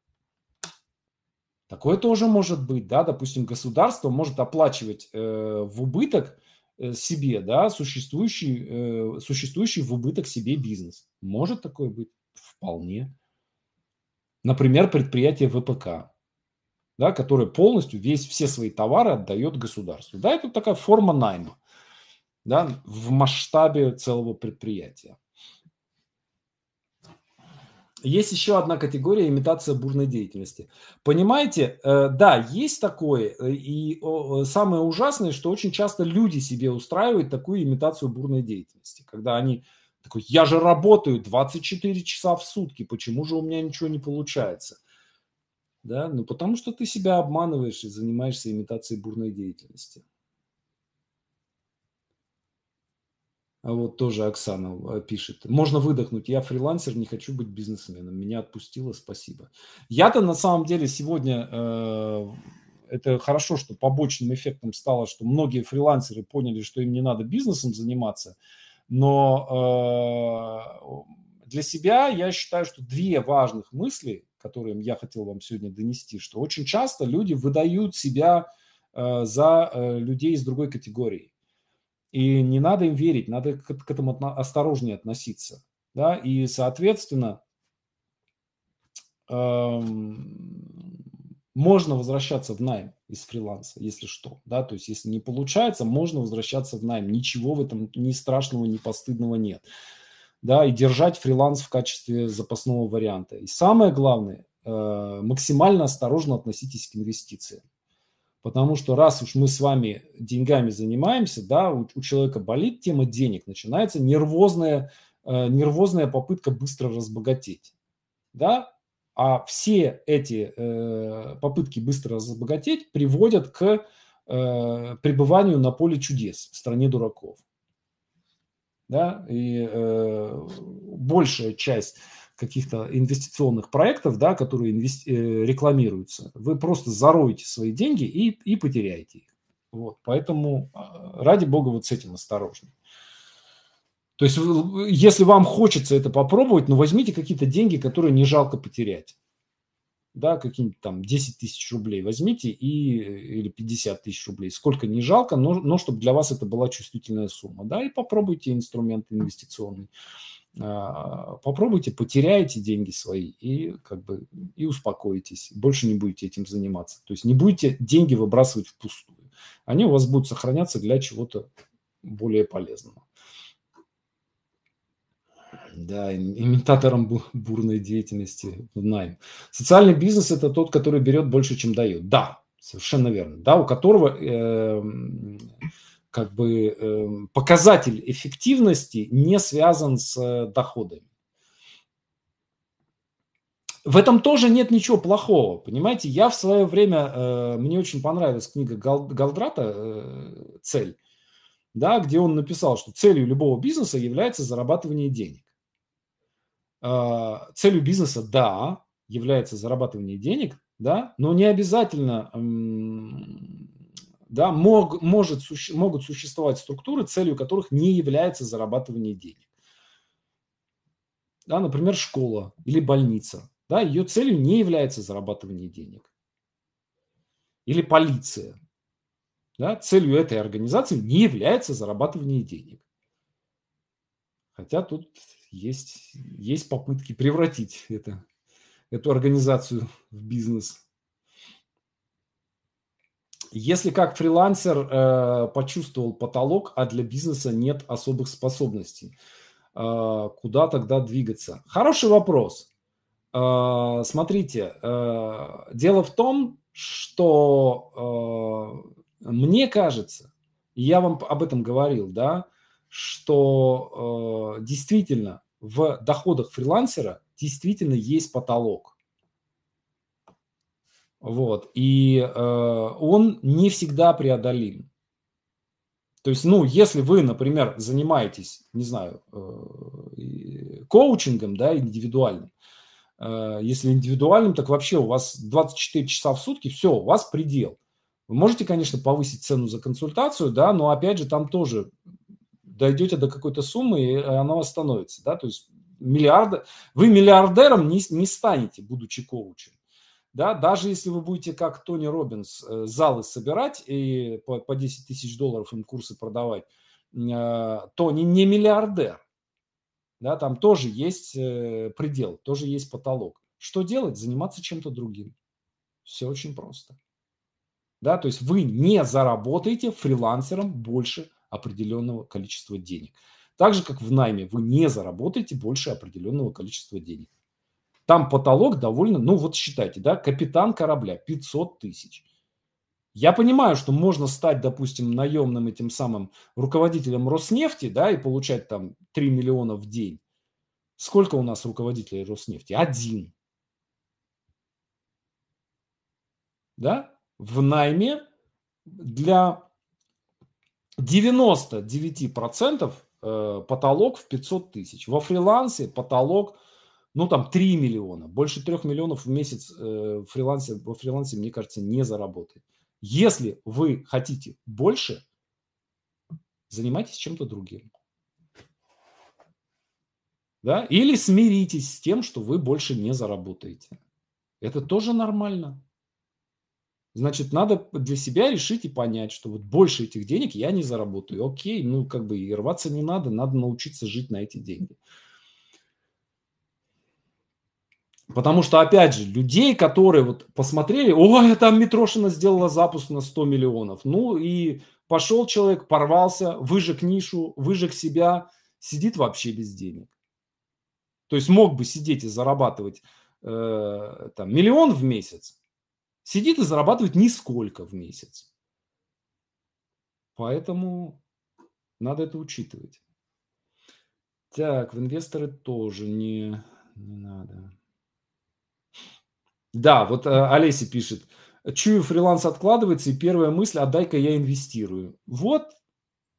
Такое тоже может быть, да, допустим, государство может оплачивать э, в убыток э, себе, да, существующий, э, существующий в убыток себе бизнес. Может такое быть? Вполне. Например, предприятие ВПК, да, которое полностью весь, все свои товары отдает государству. Да, это такая форма найма да, в масштабе целого предприятия. Есть еще одна категория – имитация бурной деятельности. Понимаете, э, да, есть такое, э, и самое ужасное, что очень часто люди себе устраивают такую имитацию бурной деятельности, когда они такой, я же работаю 24 часа в сутки, почему же у меня ничего не получается? Да, ну потому что ты себя обманываешь и занимаешься имитацией бурной деятельности. А вот тоже Оксана э, пишет. Можно выдохнуть. Я фрилансер, не хочу быть бизнесменом. Меня отпустило, спасибо. Я-то на самом деле сегодня... Э, это хорошо, что побочным эффектом стало, что многие фрилансеры поняли, что им не надо бизнесом заниматься. Но э, для себя я считаю, что две важных мысли, которые я хотел вам сегодня донести, что очень часто люди выдают себя за людей из другой категории. И не надо им верить, надо к этому осторожнее относиться. Да? И, соответственно, эм, можно возвращаться в найм из фриланса, если что. Да? То есть, если не получается, можно возвращаться в найм. Ничего в этом ни страшного, ни постыдного нет. Да? И держать фриланс в качестве запасного варианта. И самое главное, э, максимально осторожно относитесь к инвестициям. Потому что раз уж мы с вами деньгами занимаемся, да, у, у человека болит тема денег, начинается нервозная, э, нервозная попытка быстро разбогатеть. Да? А все эти э, попытки быстро разбогатеть приводят к э, пребыванию на поле чудес в стране дураков. Да? И э, большая часть каких-то инвестиционных проектов, да, которые инвести... Э, рекламируются. Вы просто зароете свои деньги и, и потеряете их. Вот, поэтому а, ради бога вот с этим осторожнее. То есть, если вам хочется это попробовать, ну, возьмите какие-то деньги, которые не жалко потерять. Да, какие-нибудь там 10 тысяч рублей возьмите и, или 50 тысяч рублей. Сколько не жалко, но, но чтобы для вас это была чувствительная сумма. Да, и попробуйте инструмент инвестиционный. А, попробуйте, потеряете деньги свои и как бы и успокоитесь, больше не будете этим заниматься. То есть не будете деньги выбрасывать впустую. Они у вас будут сохраняться для чего-то более полезного. Да, имитатором бурной деятельности найм. Социальный бизнес – это тот, который берет больше, чем дает. Да, совершенно верно. Да, у которого э, как бы эм, показатель эффективности не связан с э, доходами. В этом тоже нет ничего плохого, понимаете? Я в свое время, э, мне очень понравилась книга Галдрата э, «Цель», да, где он написал, что целью любого бизнеса является зарабатывание денег. А, целью бизнеса, да, является зарабатывание денег, да, но не обязательно да, мог, может, суще, могут существовать структуры, целью которых не является зарабатывание денег. Да, например, школа или больница. Да, ее целью не является зарабатывание денег. Или полиция. Да, целью этой организации не является зарабатывание денег. Хотя тут есть, есть попытки превратить это, эту организацию в бизнес. Если как фрилансер э, почувствовал потолок, а для бизнеса нет особых способностей, э, куда тогда двигаться? Хороший вопрос. Э, смотрите, э, дело в том, что э, мне кажется, я вам об этом говорил, да, что э, действительно в доходах фрилансера действительно есть потолок. Вот. И э, он не всегда преодолим. То есть, ну, если вы, например, занимаетесь, не знаю, э, коучингом, да, индивидуальным, э, если индивидуальным, так вообще у вас 24 часа в сутки, все, у вас предел. Вы можете, конечно, повысить цену за консультацию, да, но опять же там тоже дойдете до какой-то суммы, и она восстановится, да, то есть миллиарда, вы миллиардером не, не станете, будучи коучем да, даже если вы будете, как Тони Робинс, э, залы собирать и по, по 10 тысяч долларов им курсы продавать, э, Тони не миллиардер, да, там тоже есть э, предел, тоже есть потолок. Что делать? Заниматься чем-то другим. Все очень просто. Да, то есть вы не заработаете фрилансером больше определенного количества денег. Так же, как в найме, вы не заработаете больше определенного количества денег. Там потолок довольно, ну вот считайте, да, капитан корабля 500 тысяч. Я понимаю, что можно стать, допустим, наемным этим самым руководителем Роснефти, да, и получать там 3 миллиона в день. Сколько у нас руководителей Роснефти? Один. Да? В найме для 99% э, потолок в 500 тысяч. Во фрилансе потолок – ну, там 3 миллиона. Больше 3 миллионов в месяц э, в фрилансе, во фрилансе, мне кажется, не заработает. Если вы хотите больше, занимайтесь чем-то другим. Да? Или смиритесь с тем, что вы больше не заработаете. Это тоже нормально. Значит, надо для себя решить и понять, что вот больше этих денег я не заработаю. Окей, ну как бы и рваться не надо, надо научиться жить на эти деньги. Потому что, опять же, людей, которые вот посмотрели, ой, а там Митрошина сделала запуск на 100 миллионов. Ну и пошел человек, порвался, выжег нишу, выжег себя, сидит вообще без денег. То есть мог бы сидеть и зарабатывать э, там, миллион в месяц, сидит и зарабатывает нисколько в месяц. Поэтому надо это учитывать. Так, в инвесторы тоже не, не надо. Да, вот э, Олеся пишет, чую, фриланс откладывается, и первая мысль, а дай-ка я инвестирую. Вот,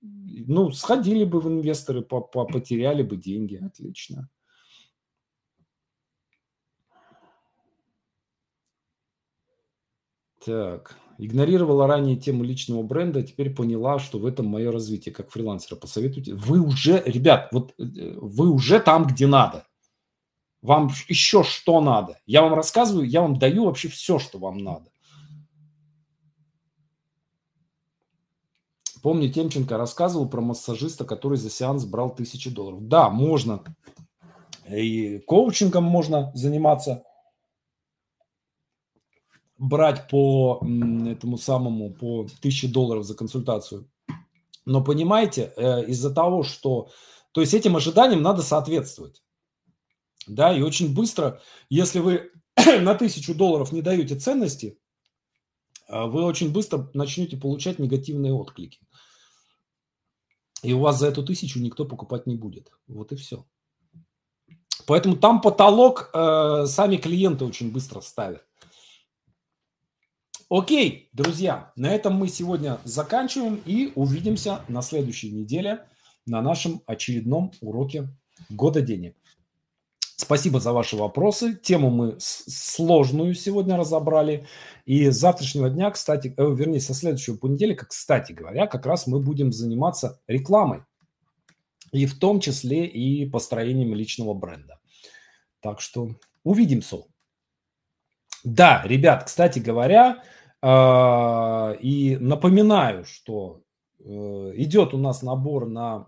ну, сходили бы в инвесторы, -по потеряли бы деньги, отлично. Так, игнорировала ранее тему личного бренда, теперь поняла, что в этом мое развитие как фрилансера. Посоветуйте. Вы уже, ребят, вот э, вы уже там, где надо. Вам еще что надо? Я вам рассказываю, я вам даю вообще все, что вам надо. Помню, Темченко рассказывал про массажиста, который за сеанс брал тысячи долларов. Да, можно. И коучингом можно заниматься. Брать по этому самому, по тысячи долларов за консультацию. Но понимаете, э, из-за того, что... То есть этим ожиданиям надо соответствовать да, и очень быстро, если вы на тысячу долларов не даете ценности, а, вы очень быстро начнете получать негативные отклики. И у вас за эту тысячу никто покупать не будет. Вот и все. Поэтому там потолок э, сами клиенты очень быстро ставят. Окей, друзья, на этом мы сегодня заканчиваем и увидимся на следующей неделе на нашем очередном уроке года денег. Спасибо за ваши вопросы. Тему мы сложную сегодня разобрали. И с завтрашнего дня, кстати, э, вернее, со следующего понедельника, кстати говоря, как раз мы будем заниматься рекламой. И в том числе и построением личного бренда. Так что увидимся. Да, ребят, кстати говоря, э, и напоминаю, что э, идет у нас набор на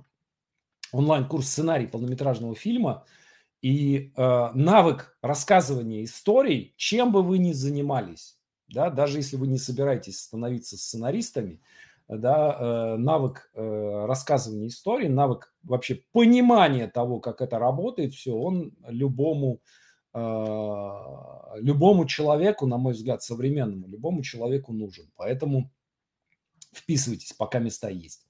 онлайн-курс сценарий полнометражного фильма – и э, навык рассказывания историй, чем бы вы ни занимались, да, даже если вы не собираетесь становиться сценаристами, да, э, навык э, рассказывания истории, навык вообще понимания того, как это работает, все, он любому э, любому человеку, на мой взгляд, современному, любому человеку нужен. Поэтому вписывайтесь, пока места есть.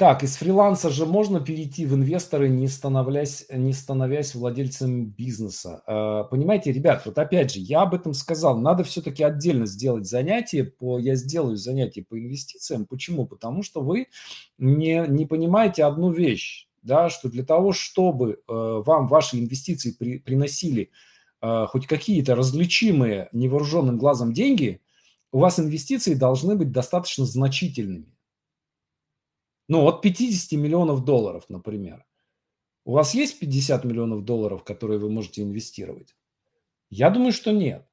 Так, из фриланса же можно перейти в инвесторы, не становясь, не становясь владельцем бизнеса. А, понимаете, ребят, вот опять же, я об этом сказал, надо все-таки отдельно сделать занятие, по, я сделаю занятие по инвестициям. Почему? Потому что вы не, не понимаете одну вещь, да, что для того, чтобы э, вам ваши инвестиции при, приносили э, хоть какие-то различимые невооруженным глазом деньги, у вас инвестиции должны быть достаточно значительными. Ну, от 50 миллионов долларов, например. У вас есть 50 миллионов долларов, которые вы можете инвестировать? Я думаю, что нет.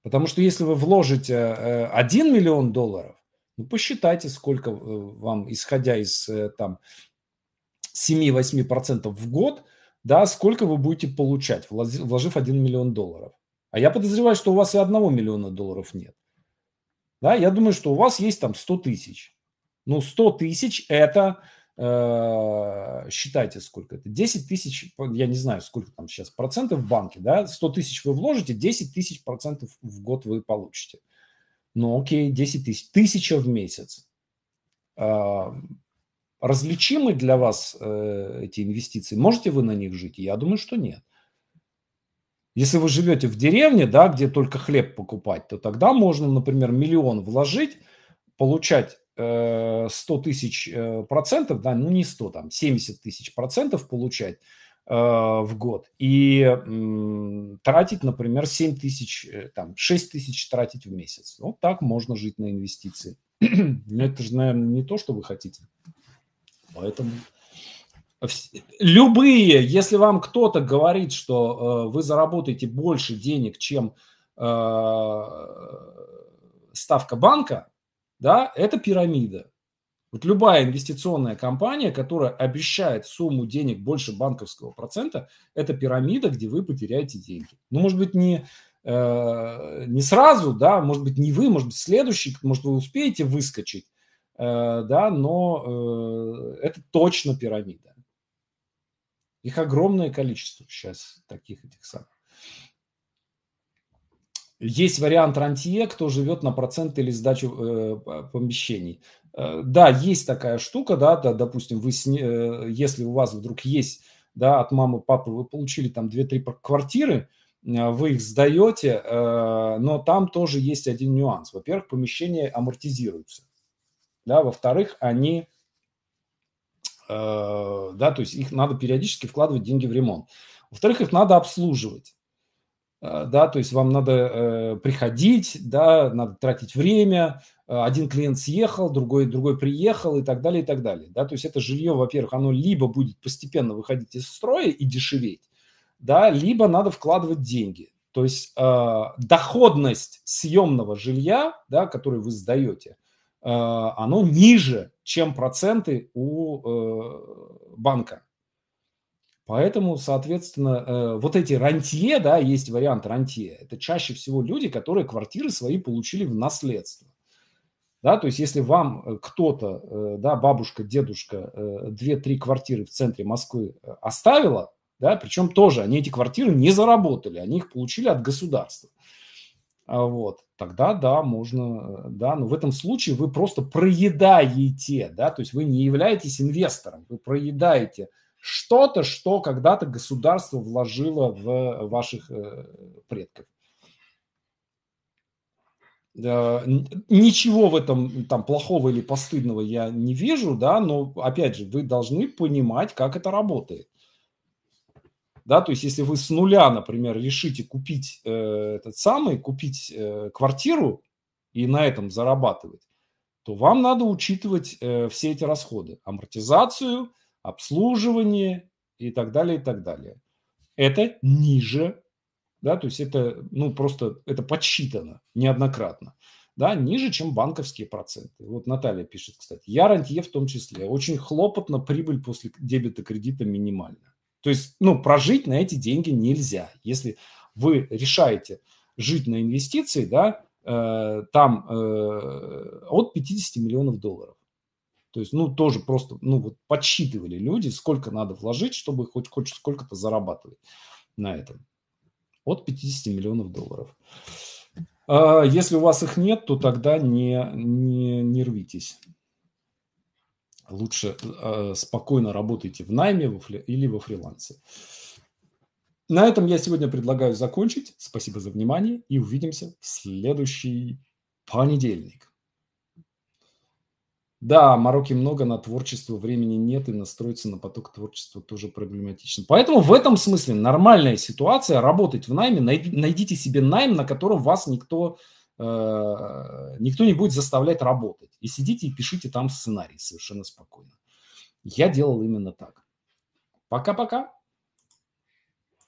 Потому что если вы вложите 1 э, э, миллион долларов, ну, посчитайте, сколько э, вам, исходя из там 7-8% в год, да, сколько вы будете получать, вложив 1 миллион долларов. А я подозреваю, что у вас и 1 миллиона долларов нет. Да, я думаю, что у вас есть там 100 тысяч. Ну, 100 тысяч – это, э, считайте, сколько это, 10 тысяч, я не знаю, сколько там сейчас процентов в банке, да, 100 тысяч вы вложите, 10 тысяч процентов в год вы получите. Ну, окей, 10 тысяч, тысяча в месяц. Э, различимы для вас э, эти инвестиции? Можете вы на них жить? Я думаю, что нет. Если вы живете в деревне, да, где только хлеб покупать, то тогда можно, например, миллион вложить, получать 100 э, тысяч э, процентов, да, ну не 100, там 70 тысяч процентов получать э, в год и тратить, например, 7 тысяч, там, 6 тысяч тратить в месяц. Вот так можно жить на инвестиции. Но это же, наверное, не то, что вы хотите. Поэтому любые, если вам кто-то говорит, что вы заработаете больше денег, чем ставка банка, да, это пирамида. Вот любая инвестиционная компания, которая обещает сумму денег больше банковского процента, это пирамида, где вы потеряете деньги. Ну, может быть, не, э, не сразу, да, может быть, не вы, может быть, следующий, может, вы успеете выскочить, э, да, но э, это точно пирамида. Их огромное количество сейчас таких этих самых. Есть вариант рантье, кто живет на процент или сдачу э, помещений. Э, да, есть такая штука, да, да допустим, вы, сни, э, если у вас вдруг есть, да, от мамы, папы, вы получили там 2-3 квартиры, э, вы их сдаете, э, но там тоже есть один нюанс. Во-первых, помещения амортизируются, да, во-вторых, они, э, да, то есть их надо периодически вкладывать деньги в ремонт. Во-вторых, их надо обслуживать. Э, да, то есть вам надо э, приходить, да, надо тратить время, э, один клиент съехал, другой, другой приехал и так далее, и так далее, да, то есть это жилье, во-первых, оно либо будет постепенно выходить из строя и дешеветь, да, либо надо вкладывать деньги, то есть э, доходность съемного жилья, да, который вы сдаете, э, оно ниже, чем проценты у э, банка, Поэтому, соответственно, э, вот эти рантье, да, есть вариант рантье, это чаще всего люди, которые квартиры свои получили в наследство. Да, то есть если вам э, кто-то, э, да, бабушка, дедушка, 2-3 квартиры в центре Москвы оставила, да, причем тоже они эти квартиры не заработали, они их получили от государства. А вот, тогда да, можно, да, но в этом случае вы просто проедаете, да, то есть вы не являетесь инвестором, вы проедаете – что-то, что когда-то государство вложило в э, ваших э, предков. Э, ничего в этом там плохого или постыдного я не вижу, да, но опять же, вы должны понимать, как это работает. Да, то есть, если вы с нуля, например, решите купить э, этот самый, купить э, квартиру и на этом зарабатывать, то вам надо учитывать э, все эти расходы, амортизацию, обслуживание и так далее, и так далее. Это ниже, да, то есть это, ну, просто это подсчитано неоднократно, да, ниже, чем банковские проценты. Вот Наталья пишет, кстати, я рантье в том числе, очень хлопотно прибыль после дебета кредита минимальна. То есть, ну, прожить на эти деньги нельзя. Если вы решаете жить на инвестиции, да, э, там э, от 50 миллионов долларов то есть, ну, тоже просто, ну, вот подсчитывали люди, сколько надо вложить, чтобы хоть, хоть сколько-то зарабатывать на этом. От 50 миллионов долларов. А если у вас их нет, то тогда не, не, не рвитесь. Лучше э, спокойно работайте в найме во фри, или во фрилансе. На этом я сегодня предлагаю закончить. Спасибо за внимание и увидимся в следующий понедельник. Да, мороки много, на творчество времени нет, и настроиться на поток творчества тоже проблематично. Поэтому в этом смысле нормальная ситуация работать в найме. Найдите себе найм, на котором вас никто, э, никто не будет заставлять работать. И сидите и пишите там сценарий совершенно спокойно. Я делал именно так. Пока-пока.